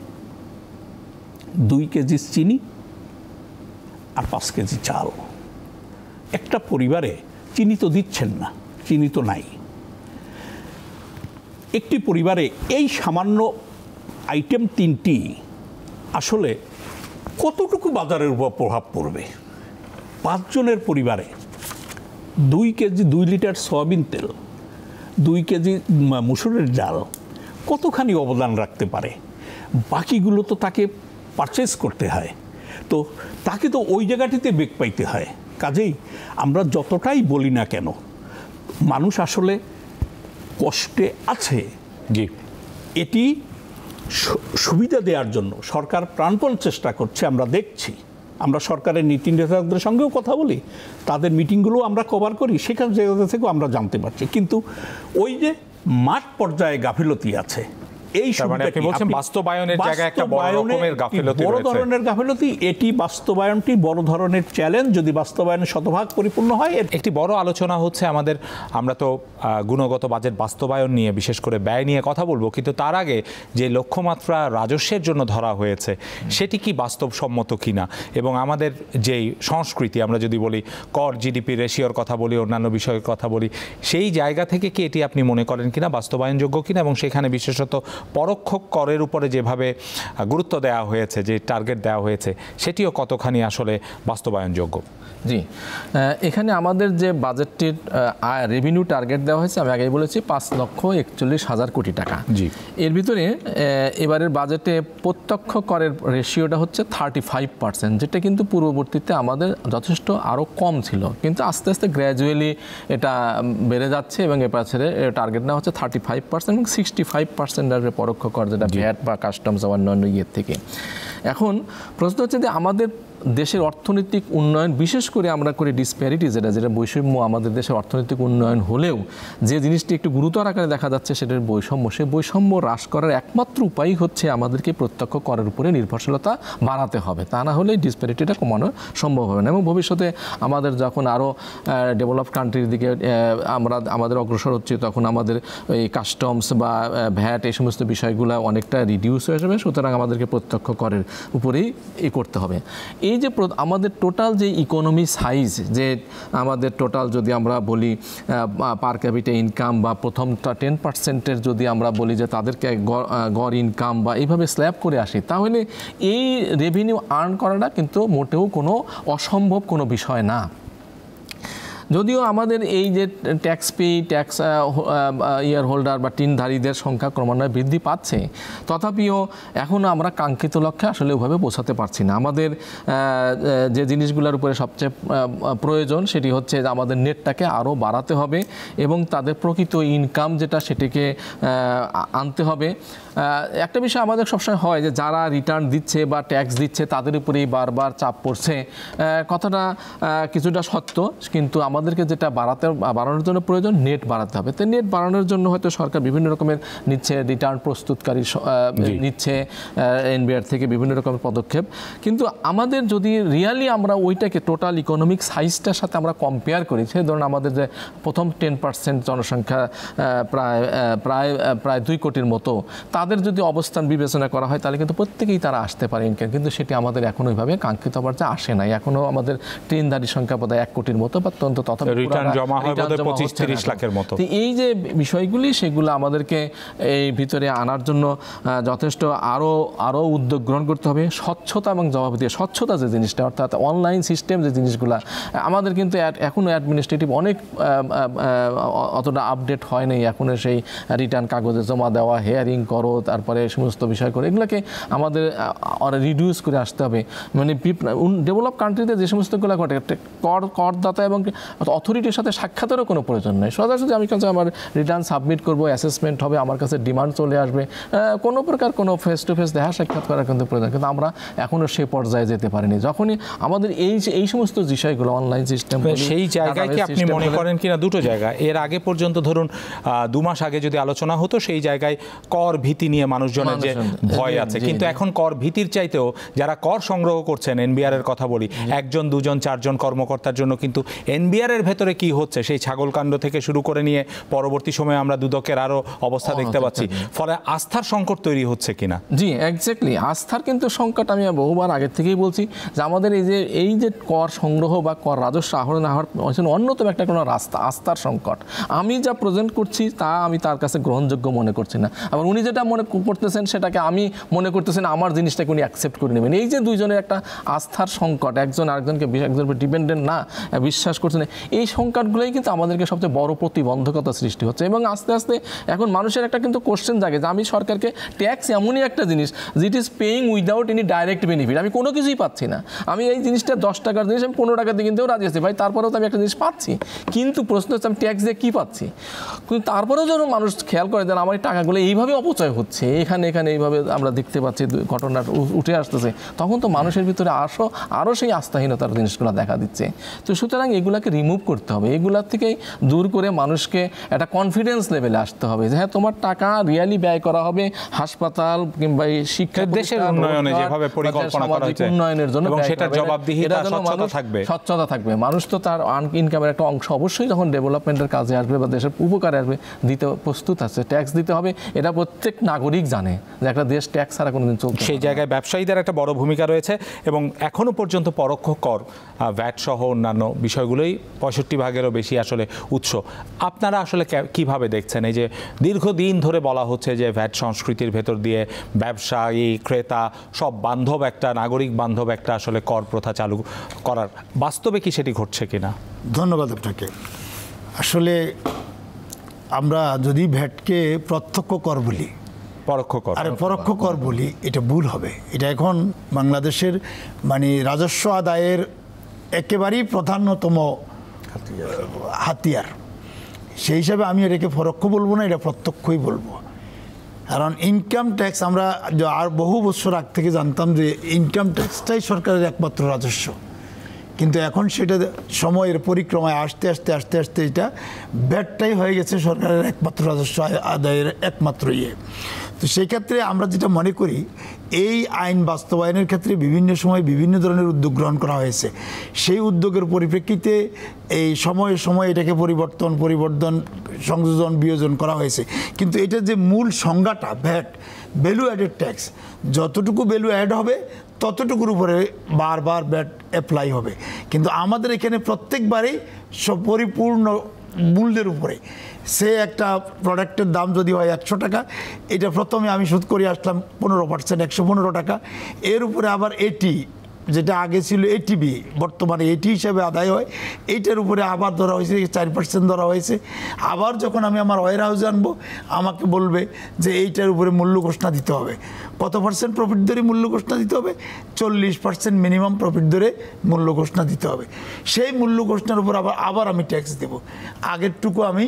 Speaker 4: দুই কেজি চিনি আর পাঁচ কেজি চাল একটা পরিবারে চিনি তো দিচ্ছেন না চিনি তো নাই একটি পরিবারে এই সামান্য আইটেম তিনটি আসলে কতটুকু বাজারের উপর প্রভাব পড়বে পাঁচজনের পরিবারে দুই কেজি দুই লিটার সয়াবিন তেল দুই কেজি মুসুরের ডাল কতখানি অবদান রাখতে পারে বাকিগুলো তো তাকে পারচেস করতে হয় তো তাকে তো ওই জায়গাটিতে বেগ পাইতে হয় কাজেই আমরা যতটাই বলি না কেন মানুষ আসলে কষ্টে আছে জি এটি সুবিধা দেওয়ার জন্য সরকার প্রাণপণ চেষ্টা করছে আমরা দেখছি আমরা সরকারের নীতি নির্ধারকদের সঙ্গেও কথা বলি তাদের মিটিংগুলো আমরা কভার করি সেখান জায়গা থেকেও আমরা জানতে পারছি কিন্তু ওই যে মাঠ পর্যায়ে গাফিলতি আছে
Speaker 1: এই মানে আপনি বলছেন বাস্তবায়নের জায়গায় একটা ধরনের
Speaker 4: গাফিলতি এটি
Speaker 1: বাস্তবায়নটি বড় ধরনের চ্যালেঞ্জ যদি বাস্তবায়ন শতভাগ পরিপূর্ণ হয় একটি বড় আলোচনা হচ্ছে আমাদের আমরা তো গুণগত বাজেট বাস্তবায়ন নিয়ে বিশেষ করে ব্যয় নিয়ে কথা বলবো কিন্তু তার আগে যে লক্ষ্যমাত্রা রাজস্বের জন্য ধরা হয়েছে সেটি কি বাস্তবসম্মত কিনা এবং আমাদের যেই সংস্কৃতি আমরা যদি বলি কর জিডিপি রেশিওর কথা বলি অন্যান্য বিষয়ের কথা বলি সেই জায়গা থেকে কি এটি আপনি মনে করেন কিনা বাস্তবায়নযোগ্য কিনা এবং সেখানে বিশেষত পরোক্ষ করের উপরে যেভাবে গুরুত্ব দেওয়া হয়েছে যে টার্গেট দেওয়া হয়েছে সেটিও
Speaker 2: কতখানি আসলে বাস্তবায়নযোগ্য জি এখানে আমাদের যে বাজেটটির রেভিনিউ টার্গেট দেওয়া হয়েছে আমি আগেই বলেছি পাঁচ লক্ষ একচল্লিশ হাজার কোটি টাকা জি এর ভিতরে এবারের বাজেটে প্রত্যক্ষ করের রেশিওটা হচ্ছে থার্টি ফাইভ পার্সেন্ট যেটা কিন্তু পূর্ববর্তীতে আমাদের যথেষ্ট আরও কম ছিল কিন্তু আস্তে আস্তে গ্র্যাজুয়ালি এটা বেড়ে যাচ্ছে এবং এ পাশে টার্গেট নেওয়া হচ্ছে থার্টি ফাইভ পার্সেন্ট এবং সিক্সটি ফাইভ পার্সেন্ট আর পরোক্ষ কর যেটা ভ্যাট বা কাস্টমস অন্যান্য ইয়ের থেকে এখন প্রশ্ন হচ্ছে যে আমাদের দেশের অর্থনৈতিক উন্নয়ন বিশেষ করে আমরা করি ডিসপ্যারিটি যেটা যেটা বৈষম্য আমাদের দেশের অর্থনৈতিক উন্নয়ন হলেও যে জিনিসটি একটু গুরুতর আকারে দেখা যাচ্ছে সেটার বৈষম্য সে বৈষম্য হ্রাস করার একমাত্র উপায় হচ্ছে আমাদেরকে প্রত্যক্ষ করের উপরে নির্ভরশীলতা বাড়াতে হবে তা না হলে ডিসপ্যারিটিটা কমানো সম্ভব হবে না এবং ভবিষ্যতে আমাদের যখন আরও ডেভেলপ কান্ট্রির দিকে আমরা আমাদের অগ্রসর হচ্ছে তখন আমাদের এই কাস্টমস বা ভ্যাট এই সমস্ত বিষয়গুলো অনেকটা রিডিউস হয়ে যাবে সুতরাং আমাদেরকে প্রত্যক্ষ করের উপরেই এ করতে হবে এই যে আমাদের টোটাল যে ইকোনমি সাইজ যে আমাদের টোটাল যদি আমরা বলি পার ক্যাপিটা ইনকাম বা প্রথমটা টেন পার্সেন্টের যদি আমরা বলি যে তাদেরকে গড় ইনকাম বা এইভাবে স্ল্যাব করে আসি তাহলে এই রেভিনিউ আর্ন করাটা কিন্তু মোটেও কোনো অসম্ভব কোনো বিষয় না যদিও আমাদের এই যে tax pay tax year holder বা টিনধারীদের সংখ্যা ক্রমান্বয়ে বৃদ্ধি পাচ্ছে তথাপিও এখনও আমরা কাঙ্ক্ষিত লক্ষ্যে আসলে ওভাবে পৌঁছাতে পারছি না আমাদের যে জিনিসগুলোর উপরে সবচেয়ে প্রয়োজন সেটি হচ্ছে যে আমাদের নেটটাকে আরও বাড়াতে হবে এবং তাদের প্রকৃত ইনকাম যেটা সেটিকে আনতে হবে একটা বিষয় আমাদের সবসময় হয় যে যারা রিটার্ন দিচ্ছে বা ট্যাক্স দিচ্ছে তাদের উপরেই বারবার চাপ পড়ছে কথাটা কিছুটা সত্য কিন্তু আমাদের আমাদেরকে যেটা বাড়াতে বাড়ানোর জন্য প্রয়োজন নেট বাড়াতে হবে তো নেট বাড়ানোর জন্য হয়তো সরকার বিভিন্ন রকমের নিচ্ছে রিটার্ন প্রস্তুতকারী নিচ্ছে এনবিআর থেকে বিভিন্ন রকমের পদক্ষেপ কিন্তু আমাদের যদি রিয়ালি আমরা ওইটাকে টোটাল ইকোনমিক সাইজটার সাথে আমরা কম্পেয়ার করি সে ধরুন আমাদের যে প্রথম টেন পার্সেন্ট জনসংখ্যা প্রায় প্রায় প্রায় দুই কোটির মতো তাদের যদি অবস্থান বিবেচনা করা হয় তাহলে কিন্তু প্রত্যেকেই তারা আসতে পারে কিন্তু সেটি আমাদের এখন ওইভাবে কাঙ্ক্ষিত পর্যায়ে আসে নাই এখনও আমাদের ট্রেনদারি সংখ্যা বোধ এক কোটির মতো বা অন্তত এই যে বিষয়গুলি সেগুলো আমাদেরকে এই ভিতরে আনার জন্য যথেষ্ট আরও আরও উদ্যোগ গ্রহণ করতে হবে স্বচ্ছতা এবং জবাবদিহি স্বচ্ছতা যে জিনিসটা অর্থাৎ অনলাইন সিস্টেম যে জিনিসগুলো আমাদের কিন্তু এখনও অ্যাডমিনিস্ট্রেটিভ অনেক অতটা আপডেট হয় নাই এখনও সেই রিটার্ন কাগজে জমা দেওয়া হেয়ারিং করো তারপরে সমস্ত বিষয় করো এগুলোকে আমাদের রিডিউস করে আসতে হবে মানে ডেভেলপ কান্ট্রিতে যে সমস্তগুলো ঘটে করদাতা এবং অর্থাৎ অথরিটির সাথে সাক্ষাতেরও কোনো প্রয়োজন নেই সোজাসুজি আমি কাছে আমার রিটার্ন সাবমিট করবো অ্যাসেসমেন্ট হবে আমার কাছে ডিমান্ড চলে আসবে কোনো প্রকার কোনো ফেস টু ফেস দেখা সাক্ষাৎ করার কিন্তু প্রয়োজন কিন্তু আমরা এখনও সে পর্যায়ে যেতে পারিনি যখনই আমাদের এই এই সমস্ত বিষয়গুলো অনলাইন সিস্টেম সেই জায়গায় কি আপনি মনে করেন
Speaker 1: কিনা দুটো জায়গা এর আগে পর্যন্ত ধরুন দু মাস আগে যদি আলোচনা হতো সেই জায়গায় কর ভীতি নিয়ে মানুষজনের যে ভয় আছে কিন্তু এখন কর ভীতির চাইতেও যারা কর সংগ্রহ করছেন এনবিআর এর কথা বলি একজন দুজন চারজন কর্মকর্তার জন্য কিন্তু এনবিআর কুরিয়ারের ভেতরে কি হচ্ছে সেই ছাগলকাণ্ড থেকে শুরু করে নিয়ে পরবর্তী সময়ে আমরা দুদকের আরও অবস্থা দেখতে পাচ্ছি আচ্ছা, আচ্ছা। ফলে আস্থার সংকট তৈরি হচ্ছে কিনা
Speaker 2: জি এক্স্যাক্টলি আস্থার কিন্তু সংকট আমি বহুবার আগের থেকেই বলছি যে আমাদের এই যে এই যে কর সংগ্রহ বা কর রাজস্ব আহরণ আহার অন্যতম একটা কোনো রাস্তা আস্থার সংকট আমি যা প্রেজেন্ট করছি তা আমি তার কাছে গ্রহণযোগ্য মনে করছি না আবার উনি যেটা মনে করতেছেন সেটাকে আমি মনে করতেছেন আমার জিনিসটাকে উনি অ্যাকসেপ্ট করে নেবেন এই যে দুইজনের একটা আস্থার সংকট একজন আরেকজনকে একজনকে ডিপেন্ডেন্ট না বিশ্বাস করছেন এই সংকটগুলোই কিন্তু আমাদেরকে সবচেয়ে বড় প্রতিবন্ধকতা সৃষ্টি হচ্ছে এবং আস্তে আস্তে এখন মানুষের একটা কিন্তু কোশ্চেন জাগে যে আমি সরকারকে ট্যাক্স এমনই একটা জিনিস it is paying without any direct benefit আমি কোনো কিছুই পাচ্ছি না আমি এই জিনিসটা দশ টাকার জিনিস আমি পনেরো টাকা দিয়ে কিনতেও রাজি আছি ভাই তারপরেও তো আমি একটা জিনিস পাচ্ছি কিন্তু প্রশ্ন হচ্ছে আমি ট্যাক্স দিয়ে কী পাচ্ছি কিন্তু তারপরেও যেন মানুষ খেয়াল করে যেন আমার এই টাকাগুলো এইভাবে অপচয় হচ্ছে এখানে এখানে এইভাবে আমরা দেখতে পাচ্ছি ঘটনা উঠে আসতেছে তখন তো মানুষের ভিতরে আসো আরও সেই আস্থাহীনতার জিনিসগুলো দেখা দিচ্ছে তো সুতরাং এগুলোকে রিমুভ করতে হবে এগুলার থেকেই দূর করে মানুষকে একটা কনফিডেন্স লেভেলে আসতে হবে যে হ্যাঁ তোমার টাকা রিয়ালি ব্যয় করা হবে হাসপাতাল কিংবা এই শিক্ষা দেশের উন্নয়নে যেভাবে পরিকল্পনা করা হয়েছে উন্নয়নের জন্য সেটার জবাবদিহিতা স্বচ্ছতা থাকবে স্বচ্ছতা থাকবে মানুষ তো তার ইনকামের একটা অংশ অবশ্যই যখন ডেভেলপমেন্টের কাজে আসবে বা দেশের উপকারে আসবে দিতে প্রস্তুত আছে ট্যাক্স দিতে হবে এটা প্রত্যেক নাগরিক জানে যে একটা দেশ ট্যাক্স ছাড়া কোনোদিন চলবে সেই
Speaker 1: জায়গায় ব্যবসায়ীদের একটা বড় ভূমিকা রয়েছে এবং এখনো পর্যন্ত পরোক্ষ কর ভ্যাট সহ অন্যান্য বিষয়গুলোই পঁয়ষট্টি ভাগেরও বেশি আসলে উৎস আপনারা আসলে কিভাবে দেখছেন এই যে দীর্ঘদিন ধরে বলা হচ্ছে যে ভ্যাট সংস্কৃতির ভেতর দিয়ে ব্যবসায়ী ক্রেতা সব বান্ধব একটা নাগরিক বান্ধব একটা আসলে কর প্রথা
Speaker 3: চালু করার বাস্তবে কি সেটি ঘটছে কিনা ধন্যবাদ আপনাকে আসলে আমরা যদি ভ্যাটকে প্রত্যক্ষ কর বলি পরোক্ষ কর আর পরোক্ষ কর বলি এটা ভুল হবে এটা এখন বাংলাদেশের মানে রাজস্ব আদায়ের একেবারেই প্রধানতম হাতিয়ার সেই হিসাবে আমি এটাকে পরোক্ষ বলবো না এটা প্রত্যক্ষই বলবো কারণ ইনকাম ট্যাক্স আমরা আর বহু বছর আগ থেকে জানতাম যে ইনকাম ট্যাক্সটাই সরকারের একমাত্র রাজস্ব কিন্তু এখন সেটা সময়ের পরিক্রমায় আস্তে আস্তে আস্তে আস্তে এটা ব্যাটটাই হয়ে গেছে সরকারের একমাত্র রাজস্ব আদায়ের একমাত্র ইয়ে তো সেই ক্ষেত্রে আমরা যেটা মনে করি এই আইন বাস্তবায়নের ক্ষেত্রে বিভিন্ন সময় বিভিন্ন ধরনের উদ্যোগ গ্রহণ করা হয়েছে সেই উদ্যোগের পরিপ্রেক্ষিতে এই সময়ে সময়ে এটাকে পরিবর্তন পরিবর্তন সংযোজন বিয়োজন করা হয়েছে কিন্তু এটা যে মূল সংজ্ঞাটা ভ্যাট ভ্যালু অ্যাডেড ট্যাক্স যতটুকু ভ্যালু অ্যাড হবে ততটুকুর উপরে বারবার ব্যাট অ্যাপ্লাই হবে কিন্তু আমাদের এখানে প্রত্যেকবারই পরিপূর্ণ মূল্যের উপরে সে একটা প্রোডাক্টের দাম যদি হয় একশো টাকা এটা প্রথমে আমি শোধ করে আসলাম পনেরো পার্সেন্ট একশো পনেরো টাকা এর উপরে আবার এটি যেটা আগে ছিল এটিবি বর্তমানে এটি হিসাবে আদায় হয় এইটার উপরে আবার ধরা হয়েছে চার পার্সেন্ট ধরা হয়েছে আবার যখন আমি আমার ওয়ার হাউসে আনবো আমাকে বলবে যে এইটার উপরে মূল্য ঘোষণা দিতে হবে কত পার্সেন্ট প্রফিট ধরে মূল্য ঘোষণা দিতে হবে চল্লিশ পার্সেন্ট মিনিমাম প্রফিট ধরে মূল্য ঘোষণা দিতে হবে সেই মূল্য ঘোষণার উপর আবার আবার আমি ট্যাক্স দেবো আগেরটুকু আমি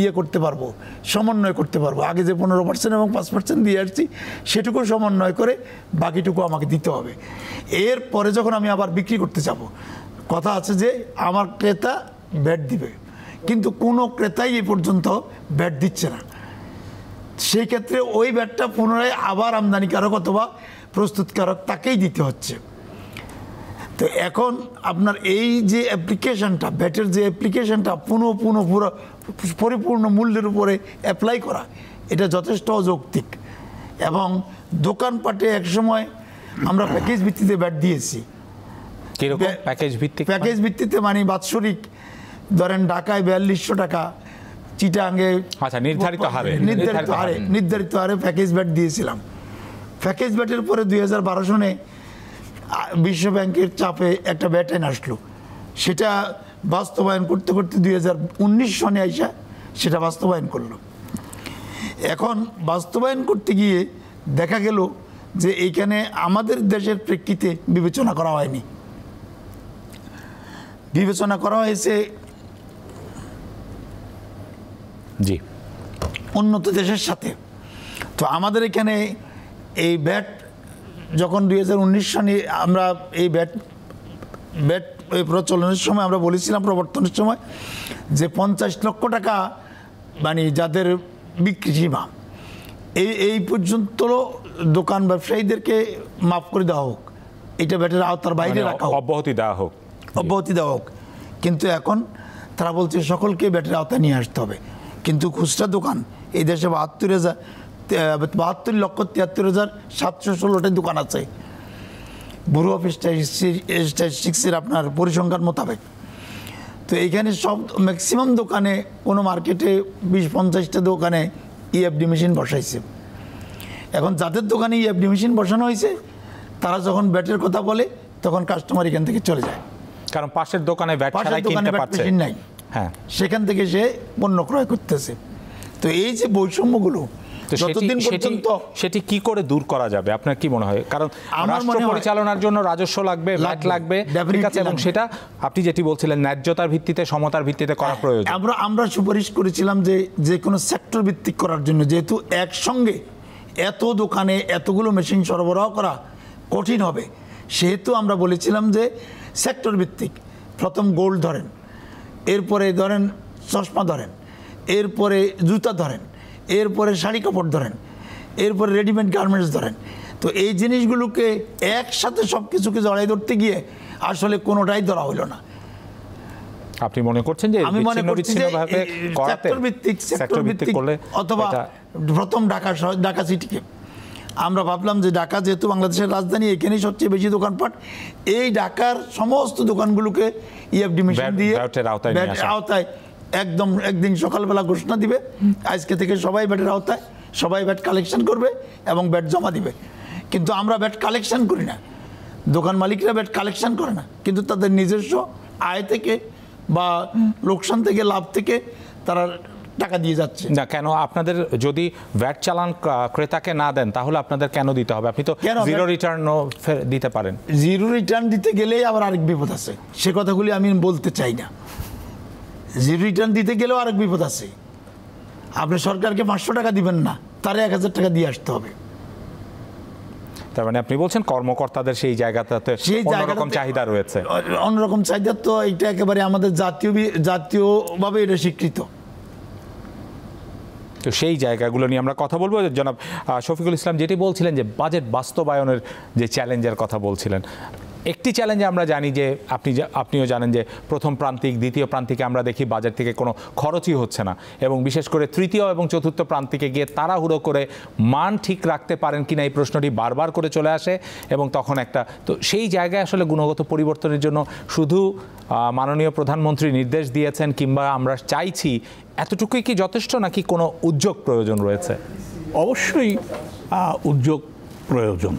Speaker 3: ইয়ে করতে পারবো সমন্বয় করতে পারবো আগে যে পনেরো পার্সেন্ট এবং পাঁচ পার্সেন্ট দিয়ে আসছি সেটুকু সমন্বয় করে বাকিটুকু আমাকে দিতে হবে এর পরে যখন আমি আবার বিক্রি করতে যাব কথা আছে যে আমার ক্রেতা ব্যাট দিবে কিন্তু কোনো ক্রেতাই এ পর্যন্ত ব্যাট দিচ্ছে না সেই ক্ষেত্রে ওই ব্যাটটা পুনরায় আবার আমদানিকারক অথবা প্রস্তুতকারক তাকেই দিতে হচ্ছে তো এখন আপনার এই যে অ্যাপ্লিকেশনটা ব্যাটের যে অ্যাপ্লিকেশনটা পুনঃ পুনঃ পুরো পরিপূর্ণ মূল্যের উপরে অ্যাপ্লাই করা এটা যথেষ্ট অযৌক্তিক এবং দোকানপাটে একসময় আমরা প্যাকেজ ভিত্তিতে ব্যাট দিয়েছি
Speaker 1: প্যাকেজ ভিত্তিক প্যাকেজ মানে?
Speaker 3: ভিত্তিতে মানে বাৎসরিক ধরেন ঢাকায় বিয়াল্লিশশো টাকা চিটাঙ্গে আচ্ছা নির্ধারিত হারে নির্ধারিত হারে নির্ধারিত হারে প্যাকেজ ব্যাট দিয়েছিলাম প্যাকেজ ব্যাটের পরে দুই সনে বিশ্ব ব্যাংকের চাপে একটা ব্যাটেন আসলো সেটা বাস্তবায়ন করতে করতে দুই সনে আইসা সেটা বাস্তবায়ন করলো এখন বাস্তবায়ন করতে গিয়ে দেখা গেল যে এইখানে আমাদের দেশের প্রেক্ষিতে বিবেচনা করা হয়নি বিবেচনা করা হয়েছে জি উন্নত দেশের সাথে তো আমাদের এখানে এই ব্যাট যখন দুই সালে আমরা এই ব্যাট ব্যাট এই প্রচলনের সময় আমরা বলেছিলাম প্রবর্তনের সময় যে পঞ্চাশ লক্ষ টাকা মানে যাদের বিক্রি সীমা এই এই পর্যন্ত দোকান ব্যবসায়ীদেরকে মাফ করে দেওয়া হোক এটা ব্যাটের আওতার বাইরে মানে রাখা হোক অব্যাহতি দেওয়া হোক অব্যাহতি দেওয়া হোক কিন্তু এখন তারা বলছে সকলকে ব্যাটের আওতায় নিয়ে আসতে হবে কিন্তু খুচরা দোকান এই দেশে বাহাত্তর হাজার বাহাত্তর লক্ষ তিয়াত্তর হাজার সাতশো ষোলোটা দোকান আছে ব্যুরো অফ স্ট্যাটিস্টিক্সের আপনার পরিসংখ্যান মোতাবেক তো এইখানে সব ম্যাক্সিমাম দোকানে কোনো মার্কেটে বিশ পঞ্চাশটা দোকানে ইএফডি e মেশিন বসাইছে এখন যাদের দোকানে ইএফডি e মেশিন বসানো হয়েছে তারা যখন ব্যাটের কথা বলে তখন কাস্টমার এখান থেকে চলে যায়
Speaker 1: কারণ পাশের দোকানে ব্যাট পাশের দোকানে ব্যাট মেশিন নাই হ্যাঁ
Speaker 3: সেখান থেকে সে পণ্য ক্রয় করতেছে তো এই যে বৈষম্যগুলো
Speaker 1: সেটি কি করে দূর করা যাবে আপনার কি মনে হয় কারণ রাষ্ট্র পরিচালনার জন্য রাজস্ব লাগবে ভ্যাট লাগবে ঠিক আছে এবং সেটা আপনি যেটি বলছিলেন ন্যায্যতার ভিত্তিতে সমতার ভিত্তিতে করা হ্যাঁ, প্রয়োজন
Speaker 3: আমরা আমরা সুপারিশ করেছিলাম যে যে কোনো সেক্টর ভিত্তিক করার জন্য যেহেতু একসঙ্গে এত দোকানে এতগুলো মেশিন সরবরাহ করা কঠিন হবে সেহেতু আমরা বলেছিলাম যে সেক্টর ভিত্তিক প্রথম গোল্ড ধরেন এরপরে ধরেন চশমা ধরেন এরপরে জুতা ধরেন এরপরে শাড়ি কাপড় ধরেন এরপরে রেডিমেড গার্মেন্টস ধরেন তো এই জিনিসগুলোকে একসাথে সব কিছুকে জড়াই ধরতে গিয়ে আসলে কোনোটাই ধরা হইল না আপনি মনে করছেন যে আমি মনে করছি ভিত্তিক সেক্টর ভিত্তিক করলে অথবা প্রথম ঢাকা ঢাকা সিটিকে আমরা ভাবলাম যে ঢাকা যেহেতু বাংলাদেশের রাজধানী এখানেই সবচেয়ে বেশি দোকানপাট এই ঢাকার সমস্ত দোকানগুলোকে ইএফডি মিশন দিয়ে আওতায় একদম একদিন সকালবেলা ঘোষণা দিবে আজকে থেকে সবাই ব্যাটের আওতায় সবাই ব্যাট কালেকশন করবে এবং ব্যাট জমা দিবে কিন্তু আমরা ব্যাট কালেকশন করি না দোকান মালিকরা ব্যাট কালেকশন করে না কিন্তু তাদের নিজস্ব আয় থেকে বা লোকসান থেকে লাভ থেকে তারা টাকা দিয়ে যাচ্ছে
Speaker 1: না কেন আপনাদের যদি ব্যাট চালান ক্রেতাকে না দেন তাহলে আপনাদের কেন দিতে হবে আপনি তো জিরো রিটার্নও দিতে
Speaker 3: পারেন জিরো রিটার্ন দিতে গেলেই আবার আরেক বিপদ আছে সে কথাগুলি আমি বলতে চাই না যে রিটার্ন দিতে গেলেও আরেক বিপদ আছে আপনি সরকারকে পাঁচশো টাকা দিবেন না তারা এক হাজার টাকা দিয়ে আসতে হবে
Speaker 1: তার মানে আপনি বলছেন কর্মকর্তাদের সেই জায়গাটাতে সেই অন্যরকম চাহিদা রয়েছে
Speaker 3: অন্যরকম চাহিদা তো এটা একেবারে আমাদের জাতীয় জাতীয়ভাবে এটা স্বীকৃত
Speaker 1: তো সেই জায়গাগুলো নিয়ে আমরা কথা বলবো জনাব শফিকুল ইসলাম যেটি বলছিলেন যে বাজেট বাস্তবায়নের যে চ্যালেঞ্জের কথা বলছিলেন একটি চ্যালেঞ্জে আমরা জানি যে আপনি আপনিও জানেন যে প্রথম প্রান্তিক দ্বিতীয় প্রান্তিকে আমরা দেখি বাজার থেকে কোনো খরচই হচ্ছে না এবং বিশেষ করে তৃতীয় এবং চতুর্থ প্রান্তিকে গিয়ে তাড়াহুড়ো করে মান ঠিক রাখতে পারেন কি না এই প্রশ্নটি বারবার করে চলে আসে এবং তখন একটা তো সেই জায়গায় আসলে গুণগত পরিবর্তনের জন্য শুধু মাননীয় প্রধানমন্ত্রী নির্দেশ দিয়েছেন কিংবা আমরা চাইছি এতটুকুই কি যথেষ্ট নাকি কোনো উদ্যোগ প্রয়োজন রয়েছে অবশ্যই
Speaker 4: উদ্যোগ প্রয়োজন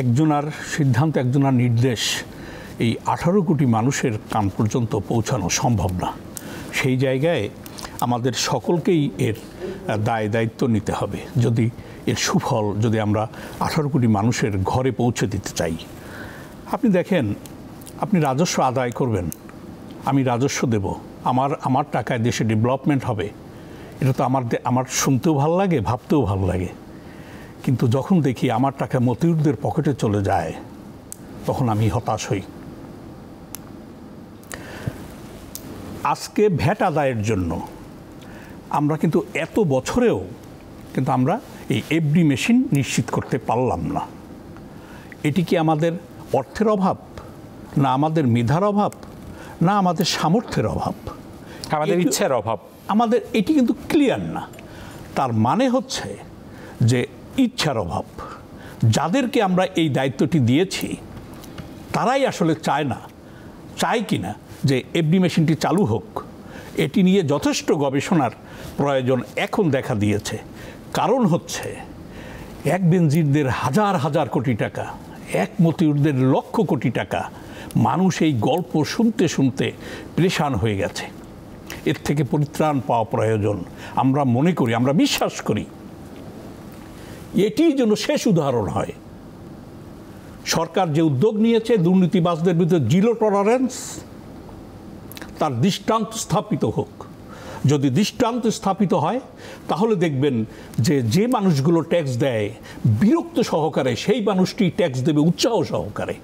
Speaker 4: একজনার সিদ্ধান্ত একজনার নির্দেশ এই আঠারো কোটি মানুষের কান পর্যন্ত পৌঁছানো সম্ভব না সেই জায়গায় আমাদের সকলকেই এর দায় দায়িত্ব নিতে হবে যদি এর সুফল যদি আমরা আঠারো কোটি মানুষের ঘরে পৌঁছে দিতে চাই আপনি দেখেন আপনি রাজস্ব আদায় করবেন আমি রাজস্ব দেব আমার আমার টাকায় দেশে ডেভেলপমেন্ট হবে এটা তো আমার আমার শুনতেও ভাল লাগে ভাবতেও ভাল লাগে কিন্তু যখন দেখি আমার টাকা মতিউরদের পকেটে চলে যায় তখন আমি হতাশ হই আজকে ভ্যাট আদায়ের জন্য আমরা কিন্তু এত বছরেও কিন্তু আমরা এই এফডি মেশিন নিশ্চিত করতে পারলাম না এটি কি আমাদের অর্থের অভাব না আমাদের মেধার অভাব না আমাদের সামর্থ্যের অভাব
Speaker 1: আমাদের ইচ্ছার অভাব
Speaker 4: আমাদের এটি কিন্তু ক্লিয়ার না তার মানে হচ্ছে যে ইচ্ছার অভাব যাদেরকে আমরা এই দায়িত্বটি দিয়েছি তারাই আসলে চায় না চায় কি না যে এফডি মেশিনটি চালু হোক এটি নিয়ে যথেষ্ট গবেষণার প্রয়োজন এখন দেখা দিয়েছে কারণ হচ্ছে এক বেনজিরদের হাজার হাজার কোটি টাকা এক মতিউরদের লক্ষ কোটি টাকা মানুষ এই গল্প শুনতে শুনতে প্রেশান হয়ে গেছে এর থেকে পরিত্রাণ পাওয়া প্রয়োজন আমরা মনে করি আমরা বিশ্বাস করি এটি যেন শেষ উদাহরণ হয় সরকার যে উদ্যোগ নিয়েছে দুর্নীতিবাজদের বিরুদ্ধে জিরো টলারেন্স তার দৃষ্টান্ত স্থাপিত হোক যদি দৃষ্টান্ত স্থাপিত হয় তাহলে দেখবেন যে যে মানুষগুলো ট্যাক্স দেয় বিরক্ত সহকারে সেই মানুষটি ট্যাক্স দেবে উৎসাহ সহকারে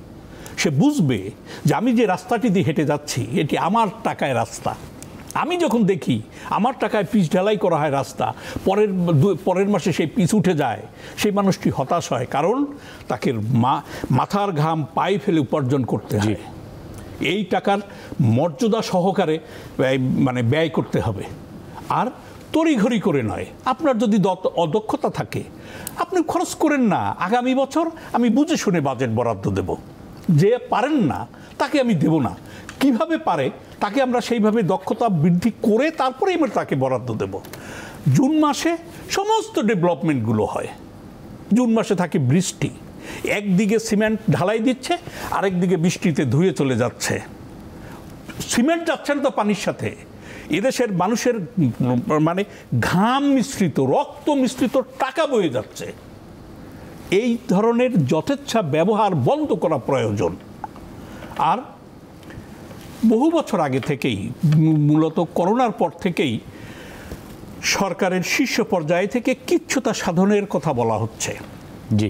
Speaker 4: সে বুঝবে যে আমি যে রাস্তাটি দিয়ে হেঁটে যাচ্ছি এটি আমার টাকায় রাস্তা আমি যখন দেখি আমার টাকায় পিচ ঢালাই করা হয় রাস্তা পরের পরের মাসে সেই পিচ উঠে যায় সেই মানুষটি হতাশ হয় কারণ তাকে মাথার ঘাম পায়ে ফেলে উপার্জন করতে হয় এই টাকার মর্যাদা সহকারে মানে ব্যয় করতে হবে আর তড়িঘড়ি করে নয় আপনার যদি অদক্ষতা থাকে আপনি খরচ করেন না আগামী বছর আমি বুঝে শুনে বাজেট বরাদ্দ দেব যে পারেন না তাকে আমি দেব না কিভাবে পারে তাকে আমরা সেইভাবে দক্ষতা বৃদ্ধি করে তারপরে আমরা তাকে বরাদ্দ দেব জুন মাসে সমস্ত ডেভেলপমেন্টগুলো হয় জুন মাসে থাকে বৃষ্টি একদিকে সিমেন্ট ঢালাই দিচ্ছে আরেকদিকে বৃষ্টিতে ধুয়ে চলে যাচ্ছে সিমেন্ট যাচ্ছে না তো পানির সাথে এদেশের মানুষের মানে ঘাম মিশ্রিত রক্ত মিশ্রিত টাকা বয়ে যাচ্ছে এই ধরনের যথেচ্ছা ব্যবহার বন্ধ করা প্রয়োজন আর বহু বছর আগে থেকেই মূলত করোনার পর থেকেই সরকারের শীর্ষ পর্যায়ে থেকে কিচ্ছুতা সাধনের কথা বলা হচ্ছে জি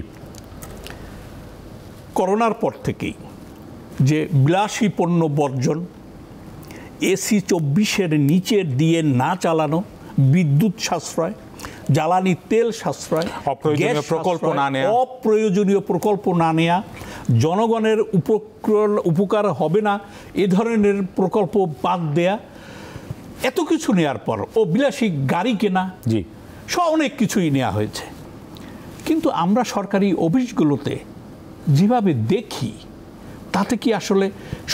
Speaker 4: করোনার পর থেকেই যে বিলাসী পণ্য বর্জন এসি চব্বিশের নিচের দিয়ে না চালানো বিদ্যুৎ সাশ্রয় জ্বালানি তেল সাশ্রয় অপ্রয়োজনীয় প্রকল্প না নেওয়া অপ্রয়োজনীয় প্রকল্প না নেওয়া জনগণের উপকর উপকার হবে না এ ধরনের প্রকল্প বাদ দেয়া এত কিছু নেওয়ার পর ও বিলাসী গাড়ি কেনা জি সব অনেক কিছুই নেওয়া হয়েছে কিন্তু আমরা সরকারি অফিসগুলোতে যেভাবে দেখি তাতে কি আসলে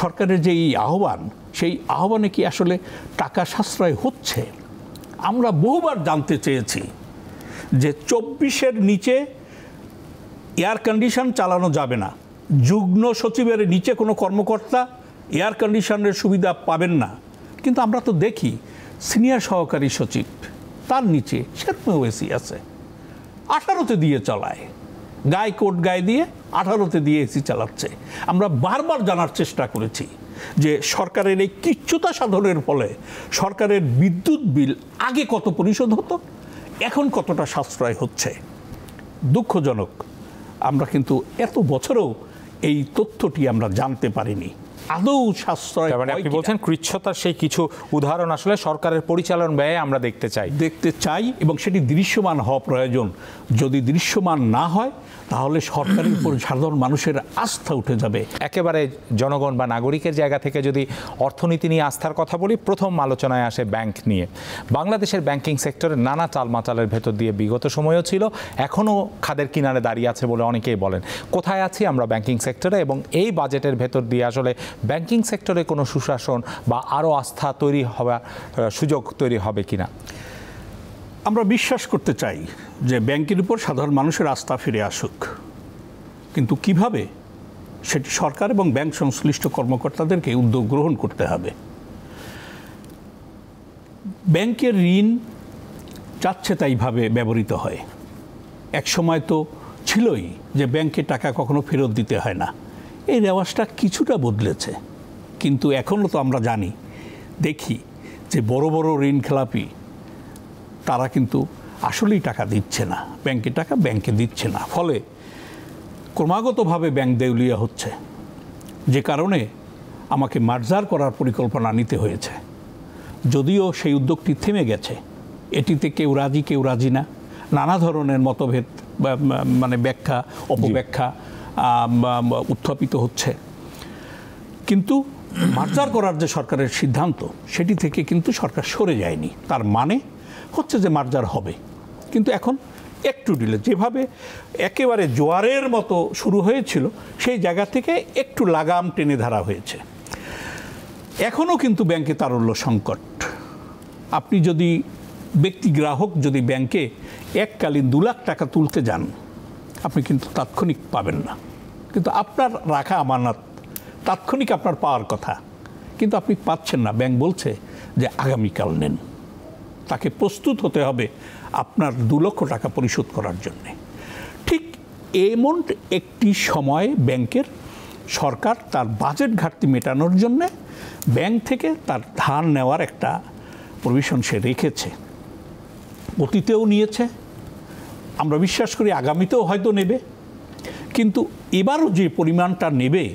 Speaker 4: সরকারের যে এই আহ্বান সেই আহ্বানে কি আসলে টাকা সাশ্রয় হচ্ছে আমরা বহুবার জানতে চেয়েছি যে চব্বিশের নিচে এয়ার কন্ডিশন চালানো যাবে না যুগ্ম সচিবের নিচে কোনো কর্মকর্তা এয়ার কন্ডিশনের সুবিধা পাবেন না কিন্তু আমরা তো দেখি সিনিয়র সহকারী সচিব তার নিচে সেরকম এসি আছে আঠারোতে দিয়ে চালায় গায়ে কোট গায়ে দিয়ে আঠারোতে দিয়ে এসি চালাচ্ছে আমরা বারবার জানার চেষ্টা করেছি যে সরকারের এই কিচ্ছুতা সাধনের ফলে সরকারের বিদ্যুৎ বিল আগে কত পরিশোধ হতো এখন কতটা সাশ্রয় হচ্ছে দুঃখজনক আমরা কিন্তু এত বছরেও এই তথ্যটি আমরা জানতে পারিনি
Speaker 1: আদৌ সাশ্রয় মানে আপনি বলছেন কৃচ্ছতার সেই কিছু উদাহরণ আসলে সরকারের পরিচালন ব্যয়ে আমরা দেখতে চাই দেখতে চাই এবং সেটি দৃশ্যমান হওয়া প্রয়োজন যদি দৃশ্যমান না হয় তাহলে সরকারের উপর সাধারণ মানুষের আস্থা উঠে যাবে একেবারে জনগণ বা নাগরিকের জায়গা থেকে যদি অর্থনীতি নিয়ে আস্থার কথা বলি প্রথম আলোচনায় আসে ব্যাংক নিয়ে বাংলাদেশের ব্যাংকিং সেক্টরের নানা চালমাচালের ভেতর দিয়ে বিগত সময়ও ছিল এখনও খাদের কিনারে দাঁড়িয়ে আছে বলে অনেকেই বলেন কোথায় আছি আমরা ব্যাংকিং সেক্টরে এবং এই বাজেটের ভেতর দিয়ে আসলে ব্যাংকিং সেক্টরে কোনো সুশাসন বা আরও আস্থা তৈরি হওয়ার সুযোগ তৈরি হবে কিনা আমরা বিশ্বাস করতে চাই যে ব্যাংকের উপর সাধারণ মানুষের আস্থা
Speaker 4: ফিরে আসুক কিন্তু কিভাবে সেটি সরকার এবং ব্যাংক সংশ্লিষ্ট কর্মকর্তাদেরকে উদ্যোগ গ্রহণ করতে হবে ব্যাংকের ঋণ চাচ্ছে তাইভাবে ব্যবহৃত হয় এক সময় তো ছিলই যে ব্যাংকে টাকা কখনো ফেরত দিতে হয় না এই রেওয়াজটা কিছুটা বদলেছে কিন্তু এখনও তো আমরা জানি দেখি যে বড় বড় ঋণ খেলাপি তারা কিন্তু আসলেই টাকা দিচ্ছে না ব্যাংকে টাকা ব্যাংকে দিচ্ছে না ফলে ক্রমাগতভাবে ব্যাংক দেউলিয়া হচ্ছে যে কারণে আমাকে মার্জার করার পরিকল্পনা নিতে হয়েছে যদিও সেই উদ্যোগটি থেমে গেছে এটিতে কেউ রাজি কেউ রাজি না নানা ধরনের মতভেদ মানে ব্যাখ্যা অপব্যাখ্যা উত্থাপিত হচ্ছে কিন্তু মার্জার করার যে সরকারের সিদ্ধান্ত সেটি থেকে কিন্তু সরকার সরে যায়নি তার মানে হচ্ছে যে মার্জার হবে কিন্তু এখন একটু ডিলে যেভাবে একেবারে জোয়ারের মতো শুরু হয়েছিল সেই জায়গা থেকে একটু লাগাম টেনে ধরা হয়েছে এখনও কিন্তু ব্যাংকে তারল্য সংকট আপনি যদি ব্যক্তি গ্রাহক যদি ব্যাংকে এককালীন দু লাখ টাকা তুলতে যান আপনি কিন্তু তাৎক্ষণিক পাবেন না কিন্তু আপনার রাখা আমানত তাৎক্ষণিক আপনার পাওয়ার কথা কিন্তু আপনি পাচ্ছেন না ব্যাংক বলছে যে আগামীকাল নেন তাকে প্রস্তুত হতে হবে আপনার দু লক্ষ টাকা পরিশোধ করার জন্যে ঠিক এমন একটি সময় ব্যাংকের সরকার তার বাজেট ঘাটতি মেটানোর জন্যে ব্যাংক থেকে তার ধার নেওয়ার একটা প্রভিশন সে রেখেছে অতীতেও নিয়েছে আমরা বিশ্বাস করি আগামীতেও হয়তো নেবে কিন্তু এবারও যে পরিমাণটা নেবে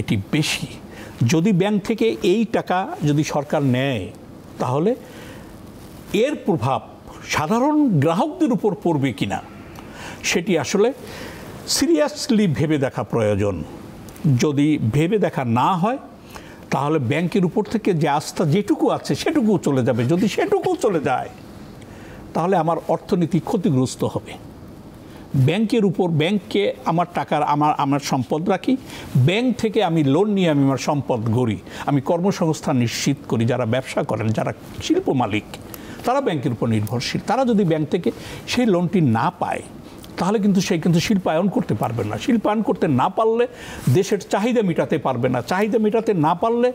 Speaker 4: এটি বেশি যদি ব্যাংক থেকে এই টাকা যদি সরকার নেয় তাহলে এর প্রভাব সাধারণ গ্রাহকদের উপর পড়বে কিনা সেটি আসলে সিরিয়াসলি ভেবে দেখা প্রয়োজন যদি ভেবে দেখা না হয় তাহলে ব্যাংকের উপর থেকে যে আস্থা যেটুকু আছে সেটুকু চলে যাবে যদি সেটুকু চলে যায় তাহলে আমার অর্থনীতি ক্ষতিগ্রস্ত হবে ব্যাংকের উপর ব্যাংককে আমার টাকার আমার আমার সম্পদ রাখি ব্যাংক থেকে আমি লোন নিয়ে আমি আমার সম্পদ গড়ি আমি কর্মসংস্থান নিশ্চিত করি যারা ব্যবসা করেন যারা শিল্প মালিক তারা ব্যাংকের উপর নির্ভরশীল তারা যদি ব্যাংক থেকে সেই লোনটি না পায় তাহলে কিন্তু সে কিন্তু শিল্পায়ন করতে পারবে না শিল্পায়ন করতে না পারলে দেশের চাহিদা মেটাতে পারবে না চাহিদা মেটাতে না পারলে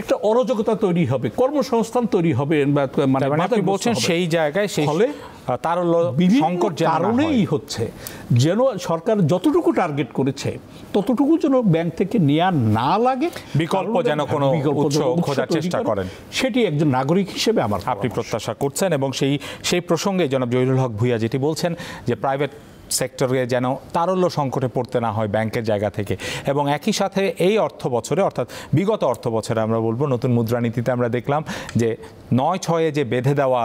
Speaker 4: একটা অরাজকতা তৈরি হবে কর্মসংস্থান তৈরি হবে মানে, মানে বলছেন সেই জায়গায় সেই ফলে তারল্য সংকট কারণেই হচ্ছে যেন সরকার যতটুকু টার্গেট করেছে ততটুকু যেন ব্যাংক থেকে নেওয়া না লাগে বিকল্প যেন কোনো খোঁজার চেষ্টা করেন
Speaker 1: সেটি একজন নাগরিক হিসেবে আমার আপনি প্রত্যাশা করছেন এবং সেই সেই প্রসঙ্গে জনাব জহিরুল হক ভুইয়া যেটি বলছেন যে প্রাইভেট সেক্টরে যেন তারল্য সংকটে পড়তে না হয় ব্যাংকের জায়গা থেকে এবং একই সাথে এই অর্থ বছরে অর্থাৎ বিগত অর্থ বছরে আমরা বলবো নতুন মুদ্রানীতিতে আমরা দেখলাম যে নয় ছয়ে যে বেঁধে দেওয়া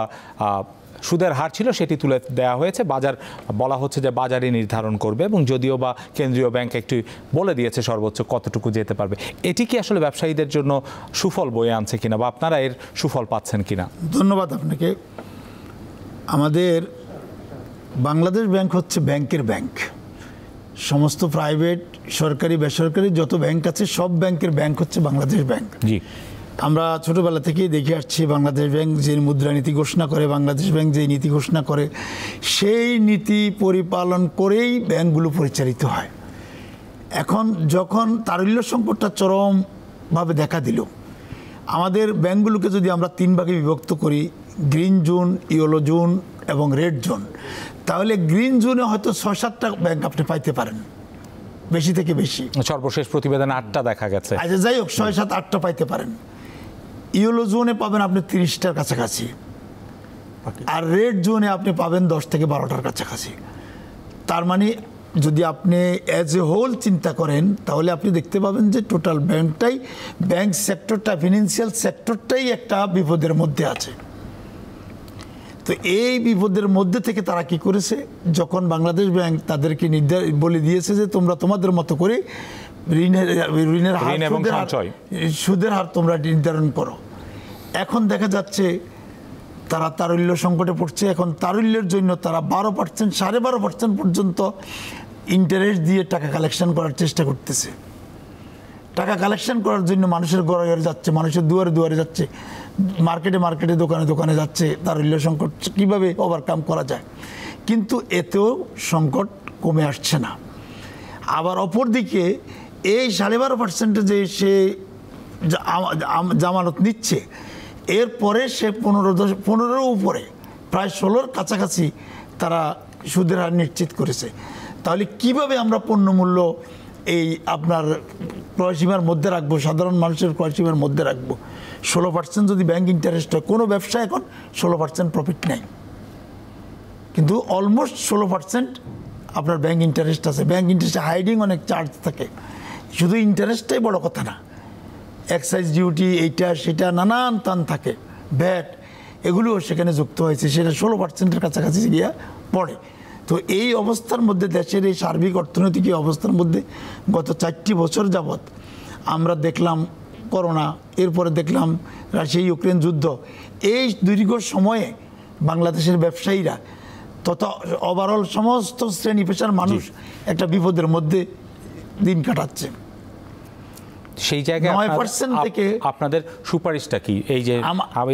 Speaker 1: সুদের হার ছিল সেটি তুলে দেওয়া হয়েছে বাজার বলা হচ্ছে যে বাজারই নির্ধারণ করবে এবং যদিও বা কেন্দ্রীয় ব্যাংক একটি বলে দিয়েছে সর্বোচ্চ কতটুকু যেতে পারবে এটি কি আসলে ব্যবসায়ীদের জন্য সুফল বয়ে আনছে কিনা বা আপনারা এর সুফল পাচ্ছেন কিনা
Speaker 3: ধন্যবাদ আপনাকে আমাদের বাংলাদেশ ব্যাংক হচ্ছে ব্যাংকের ব্যাংক সমস্ত প্রাইভেট সরকারি বেসরকারি যত ব্যাংক আছে সব ব্যাংকের ব্যাংক হচ্ছে বাংলাদেশ ব্যাংক জি আমরা ছোটোবেলা থেকেই দেখে আসছি বাংলাদেশ ব্যাংক যে মুদ্রা নীতি ঘোষণা করে বাংলাদেশ ব্যাংক যে নীতি ঘোষণা করে সেই নীতি পরিপালন করেই ব্যাংকগুলো পরিচালিত হয় এখন যখন তারল্য সংকটটা চরমভাবে দেখা দিল আমাদের ব্যাংকগুলোকে যদি আমরা তিন ভাগে বিভক্ত করি গ্রিন জোন ইয়েলো জোন এবং রেড জোন তাহলে গ্রিন জোনে হয়তো ছয় সাতটা ব্যাংক আপনি পাইতে পারেন বেশি থেকে বেশি
Speaker 1: সর্বশেষ প্রতিবেদন আটটা দেখা গেছে আচ্ছা
Speaker 3: যাই হোক ছয় সাত আটটা পাইতে পারেন ইয়েলো জোনে পাবেন আপনি তিরিশটার কাছাকাছি আর রেড জোনে আপনি পাবেন দশ থেকে বারোটার কাছাকাছি তার মানে যদি আপনি অ্যাজ এ হোল চিন্তা করেন তাহলে আপনি দেখতে পাবেন যে টোটাল ব্যাংকটাই ব্যাংক সেক্টরটা ফিনান্সিয়াল সেক্টরটাই একটা বিপদের মধ্যে আছে তো এই বিপদের মধ্যে থেকে তারা কি করেছে যখন বাংলাদেশ ব্যাংক তাদেরকে নির্ধার বলে দিয়েছে যে তোমরা তোমাদের মতো করে ঋণের ঋণের হার সুদের হার তোমরা নির্ধারণ করো এখন দেখা যাচ্ছে তারা তারল্য সংকটে পড়ছে এখন তারল্যের জন্য তারা বারো পার্সেন্ট সাড়ে বারো পার্সেন্ট পর্যন্ত ইন্টারেস্ট দিয়ে টাকা কালেকশন করার চেষ্টা করতেছে টাকা কালেকশন করার জন্য মানুষের গড়ে গড়ে যাচ্ছে মানুষের দুয়ারে দুয়ারে যাচ্ছে মার্কেটে মার্কেটে দোকানে দোকানে যাচ্ছে তারল্য সংকট কীভাবে ওভারকাম করা যায় কিন্তু এতেও সংকট কমে আসছে না আবার অপরদিকে এই সাড়ে বারো পার্সেন্টেজে সে জামানত নিচ্ছে এরপরে সে পনেরো দশ পনেরোর উপরে প্রায় ষোলোর কাছাকাছি তারা সুদের হার নিশ্চিত করেছে তাহলে কিভাবে আমরা পণ্যমূল্য এই আপনার ক্রয়সীমার মধ্যে রাখবো সাধারণ মানুষের ক্রয়সীমার মধ্যে রাখবো ষোলো পার্সেন্ট যদি ব্যাংক ইন্টারেস্ট হয় কোনো ব্যবসা এখন ষোলো পার্সেন্ট প্রফিট নেই কিন্তু অলমোস্ট ষোলো পার্সেন্ট আপনার ব্যাংক ইন্টারেস্ট আছে ব্যাংক ইন্টারেস্টে হাইডিং অনেক চার্জ থাকে শুধু ইন্টারেস্টটাই বড় কথা না এক্সাইজ ডিউটি এইটা সেটা নানান তান থাকে ব্যাট এগুলোও সেখানে যুক্ত হয়েছে সেটা ষোলো পার্সেন্টের কাছাকাছি গিয়া পড়ে তো এই অবস্থার মধ্যে দেশের এই সার্বিক অর্থনৈতিক অবস্থার মধ্যে গত চারটি বছর যাবৎ আমরা দেখলাম করোনা এরপরে দেখলাম রাশিয়া ইউক্রেন যুদ্ধ এই দীর্ঘ সময়ে বাংলাদেশের ব্যবসায়ীরা তত ওভারঅল সমস্ত শ্রেণী পেশার মানুষ একটা বিপদের মধ্যে দিন কাটাচ্ছে
Speaker 1: সেই জায়গায় থেকে আপনাদের সুপারিশটা কি এই যে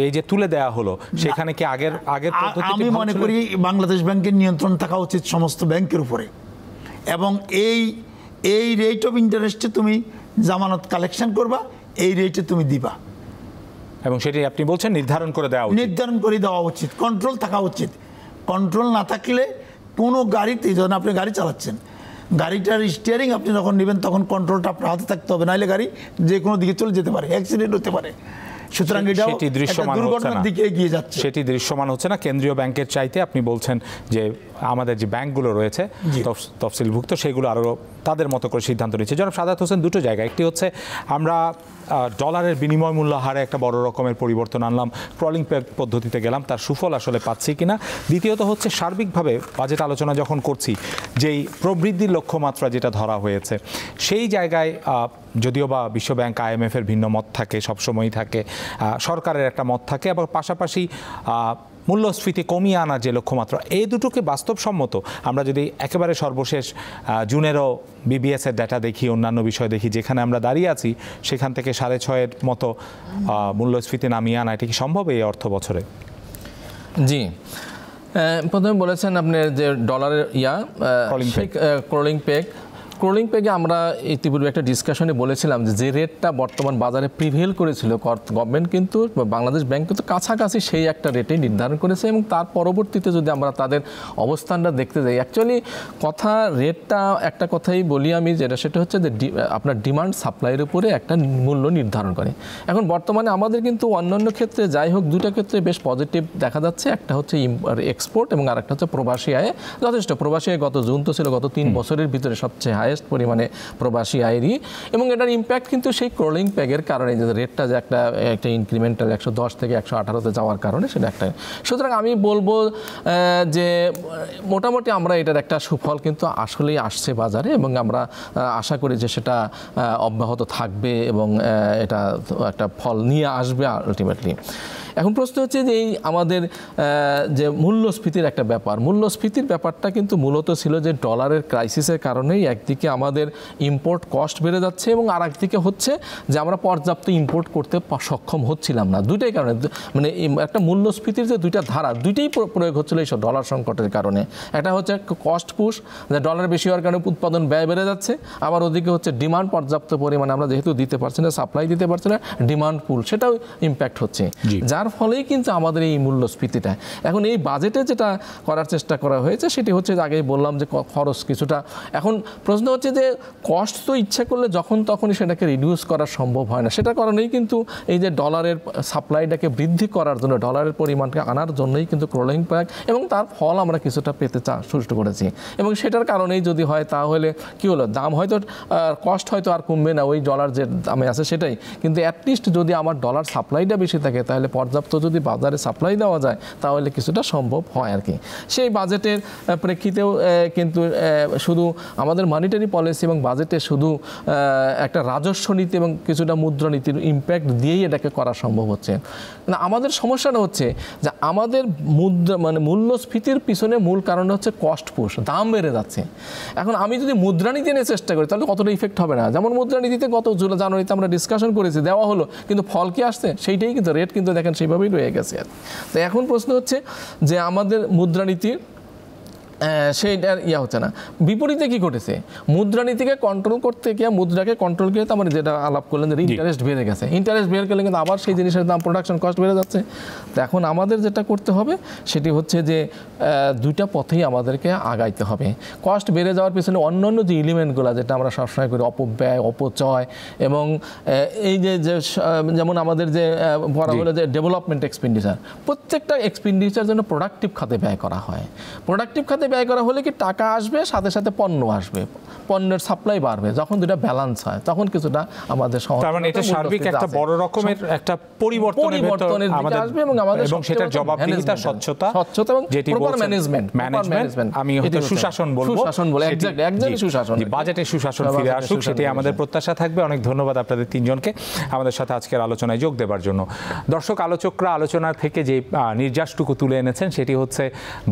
Speaker 1: এই যে তুলে দেয়া হলো সেখানে কি আগের
Speaker 3: আগের আমি মনে করি বাংলাদেশ ব্যাংকের নিয়ন্ত্রণ থাকা উচিত সমস্ত ব্যাংকের উপরে এবং এই এই রেট অফ ইন্টারেস্টে তুমি জামানত কালেকশন করবা এই রেটে তুমি দিবা এবং সেটি আপনি বলছেন নির্ধারণ করে দেওয়া নির্ধারণ করে দেওয়া উচিত কন্ট্রোল থাকা উচিত কন্ট্রোল না থাকলে কোনো গাড়িতে যখন আপনি গাড়ি চালাচ্ছেন গাড়িটার স্টিয়ারিং আপনি যখন নেবেন তখন কন্ট্রোলটা আপনার হাতে থাকতে হবে নাহলে গাড়ি যে কোনো দিকে চলে যেতে পারে অ্যাক্সিডেন্ট হতে পারে সুতরাং সেটি দৃশ্যমান হচ্ছে না দিকে এগিয়ে যাচ্ছে সেটি
Speaker 1: দৃশ্যমান হচ্ছে না কেন্দ্রীয় ব্যাংকের চাইতে আপনি বলছেন যে আমাদের যে ব্যাংকগুলো রয়েছে তফসিলভুক্ত সেগুলো আরও তাদের মতো করে সিদ্ধান্ত নিচ্ছে জনাব সাদাত হোসেন দুটো জায়গা একটি হচ্ছে আমরা ডলারের বিনিময় মূল্য হারে একটা বড় রকমের পরিবর্তন আনলাম ক্রলিং পদ্ধতিতে গেলাম তার সুফল আসলে পাচ্ছি কিনা দ্বিতীয়ত হচ্ছে সার্বিকভাবে বাজেট আলোচনা যখন করছি যেই প্রবৃদ্ধির লক্ষ্যমাত্রা যেটা ধরা হয়েছে সেই জায়গায় যদিও বা বিশ্বব্যাংক আইএমএফের ভিন্ন মত থাকে সবসময়ই থাকে সরকারের একটা মত থাকে এবং পাশাপাশি মূল্যস্ফীতি কমিয়ে আনার যে লক্ষ্যমাত্রা এই দুটোকে বাস্তবসম্মত আমরা যদি একেবারে সর্বশেষ জুনেরও বিবিএসের ডাটা দেখি অন্যান্য বিষয় দেখি যেখানে আমরা দাঁড়িয়ে আছি সেখান থেকে সাড়ে ছয়ের মতো মূল্যস্ফীতি নামিয়ে আনা এটা কি সম্ভব এই অর্থ বছরে
Speaker 2: জি প্রথমে বলেছেন আপনি যে ডলারের ইয়া ক্রলিং পেক স্ক্রোলিং পেগে আমরা ইতিপূর্বে একটা ডিসকাশনে বলেছিলাম যে রেটটা বর্তমান বাজারে প্রিভেল করেছিল গভর্নমেন্ট কিন্তু বাংলাদেশ ব্যাংক কিন্তু কাছাকাছি সেই একটা রেটে নির্ধারণ করেছে এবং তার পরবর্তীতে যদি আমরা তাদের অবস্থানটা দেখতে যাই অ্যাকচুয়ালি কথা রেটটা একটা কথাই বলি আমি যেটা সেটা হচ্ছে যে আপনার ডিমান্ড সাপ্লাইয়ের উপরে একটা মূল্য নির্ধারণ করে এখন বর্তমানে আমাদের কিন্তু অন্যান্য ক্ষেত্রে যাই হোক দুটা ক্ষেত্রে বেশ পজিটিভ দেখা যাচ্ছে একটা হচ্ছে এক্সপোর্ট এবং আরেকটা হচ্ছে প্রবাসী আয়ে যথেষ্ট প্রবাসী আয়ে গত জুন তো ছিল গত তিন বছরের ভিতরে সবচেয়ে হাই হায়েস্ট পরিমাণে প্রবাসী আয়েরই এবং এটার ইম্প্যাক্ট কিন্তু সেই ক্রলিং প্যাগের কারণে যে রেটটা যে একটা একটা ইনক্রিমেন্টাল একশো দশ থেকে একশো আঠারোতে যাওয়ার কারণে সেটা একটা সুতরাং আমি বলবো যে মোটামুটি আমরা এটার একটা সুফল কিন্তু আসলেই আসছে বাজারে এবং আমরা আশা করি যে সেটা অব্যাহত থাকবে এবং এটা একটা ফল নিয়ে আসবে আলটিমেটলি এখন প্রশ্ন হচ্ছে যে এই আমাদের যে মূল্যস্ফীতির একটা ব্যাপার মূল্যস্ফীতির ব্যাপারটা কিন্তু মূলত ছিল যে ডলারের ক্রাইসিসের কারণেই একদিকে আমাদের ইম্পোর্ট কস্ট বেড়ে যাচ্ছে এবং আর একদিকে হচ্ছে যে আমরা পর্যাপ্ত ইম্পোর্ট করতে সক্ষম হচ্ছিলাম না দুইটাই কারণে মানে একটা মূল্যস্ফীতির যে দুইটা ধারা দুইটাই প্রয়োগ হচ্ছিলো এইসব ডলার সংকটের কারণে একটা হচ্ছে কস্ট পুষ যে ডলার বেশি হওয়ার কারণে উৎপাদন ব্যয় বেড়ে যাচ্ছে আবার ওদিকে হচ্ছে ডিমান্ড পর্যাপ্ত পরিমাণে আমরা যেহেতু দিতে পারছি না সাপ্লাই দিতে পারছি না ডিমান্ড পুল সেটাও ইম্প্যাক্ট হচ্ছে যার ফলেই কিন্তু আমাদের এই মূল্যস্ফীতিটা এখন এই বাজেটে যেটা করার চেষ্টা করা হয়েছে সেটি হচ্ছে আগে বললাম যে খরচ কিছুটা এখন প্রশ্ন হচ্ছে যে কষ্ট তো ইচ্ছা করলে যখন তখনই সেটাকে রিডিউস করা সম্ভব হয় না সেটা কারণেই কিন্তু এই যে ডলারের সাপ্লাইটাকে বৃদ্ধি করার জন্য ডলারের পরিমাণকে আনার জন্যই কিন্তু ক্রোলিং প্যাক এবং তার ফল আমরা কিছুটা পেতে চা সুষ্ঠু করেছি এবং সেটার কারণেই যদি হয় তাহলে কি হলো দাম হয়তো কষ্ট হয়তো আর কমবে না ওই ডলার যে দামে আছে সেটাই কিন্তু অ্যাটলিস্ট যদি আমার ডলার সাপ্লাইটা বেশি থাকে তাহলে পর পর্যাপ্ত যদি বাজারে সাপ্লাই দেওয়া যায় তাহলে কিছুটা সম্ভব হয় আর কি সেই বাজেটের প্রেক্ষিতেও কিন্তু শুধু আমাদের মানিটারি পলিসি এবং বাজেটে শুধু একটা রাজস্ব নীতি এবং কিছুটা মুদ্রানীতির ইম্প্যাক্ট দিয়েই এটাকে করা সম্ভব হচ্ছে না আমাদের সমস্যাটা হচ্ছে যে আমাদের মুদ্রা মানে মূল্যস্ফীতির পিছনে মূল কারণ হচ্ছে কস্ট পুষ দাম বেড়ে যাচ্ছে এখন আমি যদি মুদ্রানীতি নিয়ে চেষ্টা করি তাহলে কতটা ইফেক্ট হবে না যেমন মুদ্রানীতিতে গত জানুয়ারিতে আমরা ডিসকাশন করেছি দেওয়া হলো কিন্তু ফল কি আসছে সেইটাই কিন্তু রেট কিন্তু দেখেন সেইভাবেই রয়ে গেছে তো এখন প্রশ্ন হচ্ছে যে আমাদের মুদ্রানীতির সেইটা ইয়া হচ্ছে না বিপরীতে কি ঘটেছে মুদ্রানীতিকে কন্ট্রোল করতে গিয়ে মুদ্রাকে কন্ট্রোল করে তার যেটা আলাপ করলেন যে ইন্টারেস্ট বেড়ে গেছে ইন্টারেস্ট বেড়ে গেলে কিন্তু আবার সেই জিনিসের দাম প্রোডাকশন কস্ট বেড়ে যাচ্ছে তো এখন আমাদের যেটা করতে হবে সেটি হচ্ছে যে দুইটা পথেই আমাদেরকে আগাইতে হবে কস্ট বেড়ে যাওয়ার পিছনে অন্য অন্য যে ইলিমেন্টগুলো যেটা আমরা সবসময় করি অপব্যয় অপচয় এবং এই যে যেমন আমাদের যে বলা হলো যে ডেভেলপমেন্ট এক্সপেন্ডিচার প্রত্যেকটা এক্সপেন্ডিচার যেন প্রোডাক্টিভ খাতে ব্যয় করা হয় প্রোডাক্টিভ খাতে ব্যয় করা হলে কি টাকা আসবে সাথে সাথে পণ্য আসবে পণ্যের সাপ্লাই বাড়বে যখন দুটা ব্যালেন্স হয় তখন কিছুটা আমাদের মানে এটা সার্বিক একটা বড়
Speaker 1: রকমের একটা পরিবর্তনের দিকে আসবে এবং আমাদের এবং সেটার জবাবদিহিতা স্বচ্ছতা স্বচ্ছতা এবং প্রপার ম্যানেজমেন্ট ম্যানেজমেন্ট আমি হয়তো সুশাসন বলবো সুশাসন বলে এক্স্যাক্ট সুশাসন বাজেটে সুশাসন ফিরে আসুক আমাদের প্রত্যাশা থাকবে অনেক ধন্যবাদ আপনাদের তিনজনকে আমাদের সাথে আজকের আলোচনায় যোগ দেবার জন্য দর্শক আলোচকরা আলোচনা থেকে যে নির্যাসটুকু তুলে এনেছেন সেটি হচ্ছে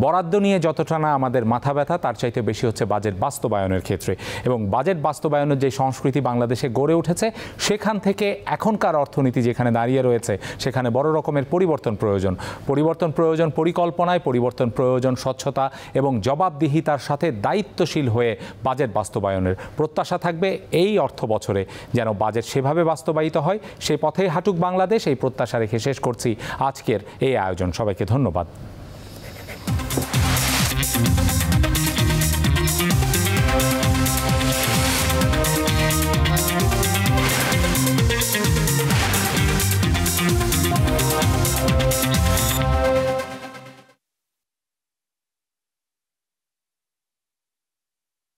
Speaker 1: বরাদ্দ নিয়ে যতটা না আমাদের মাথা ব্যথা তার চাইতে বেশি হচ্ছে বাজেট বাস্তবায়নের ক্ষেত্রে এবং বাজেট বাস্তবায়নের যে সংস্কৃতি বাংলাদেশে গড়ে উঠেছে সেখান থেকে এখনকার অর্থনীতি যেখানে দাঁড়িয়ে রয়েছে সেখানে বড় রকমের পরিবর্তন প্রয়োজন পরিবর্তন প্রয়োজন পরিকল্পনায় পরিবর্তন প্রয়োজন স্বচ্ছতা এবং জবাবদিহিতার সাথে দায়িত্বশীল হয়ে বাজেট বাস্তবায়নের প্রত্যাশা থাকবে এই অর্থ বছরে যেন বাজেট সেভাবে বাস্তবায়িত হয় সে পথেই হাঁটুক বাংলাদেশ এই প্রত্যাশা রেখে শেষ করছি আজকের এই আয়োজন সবাইকে ধন্যবাদ Thank you.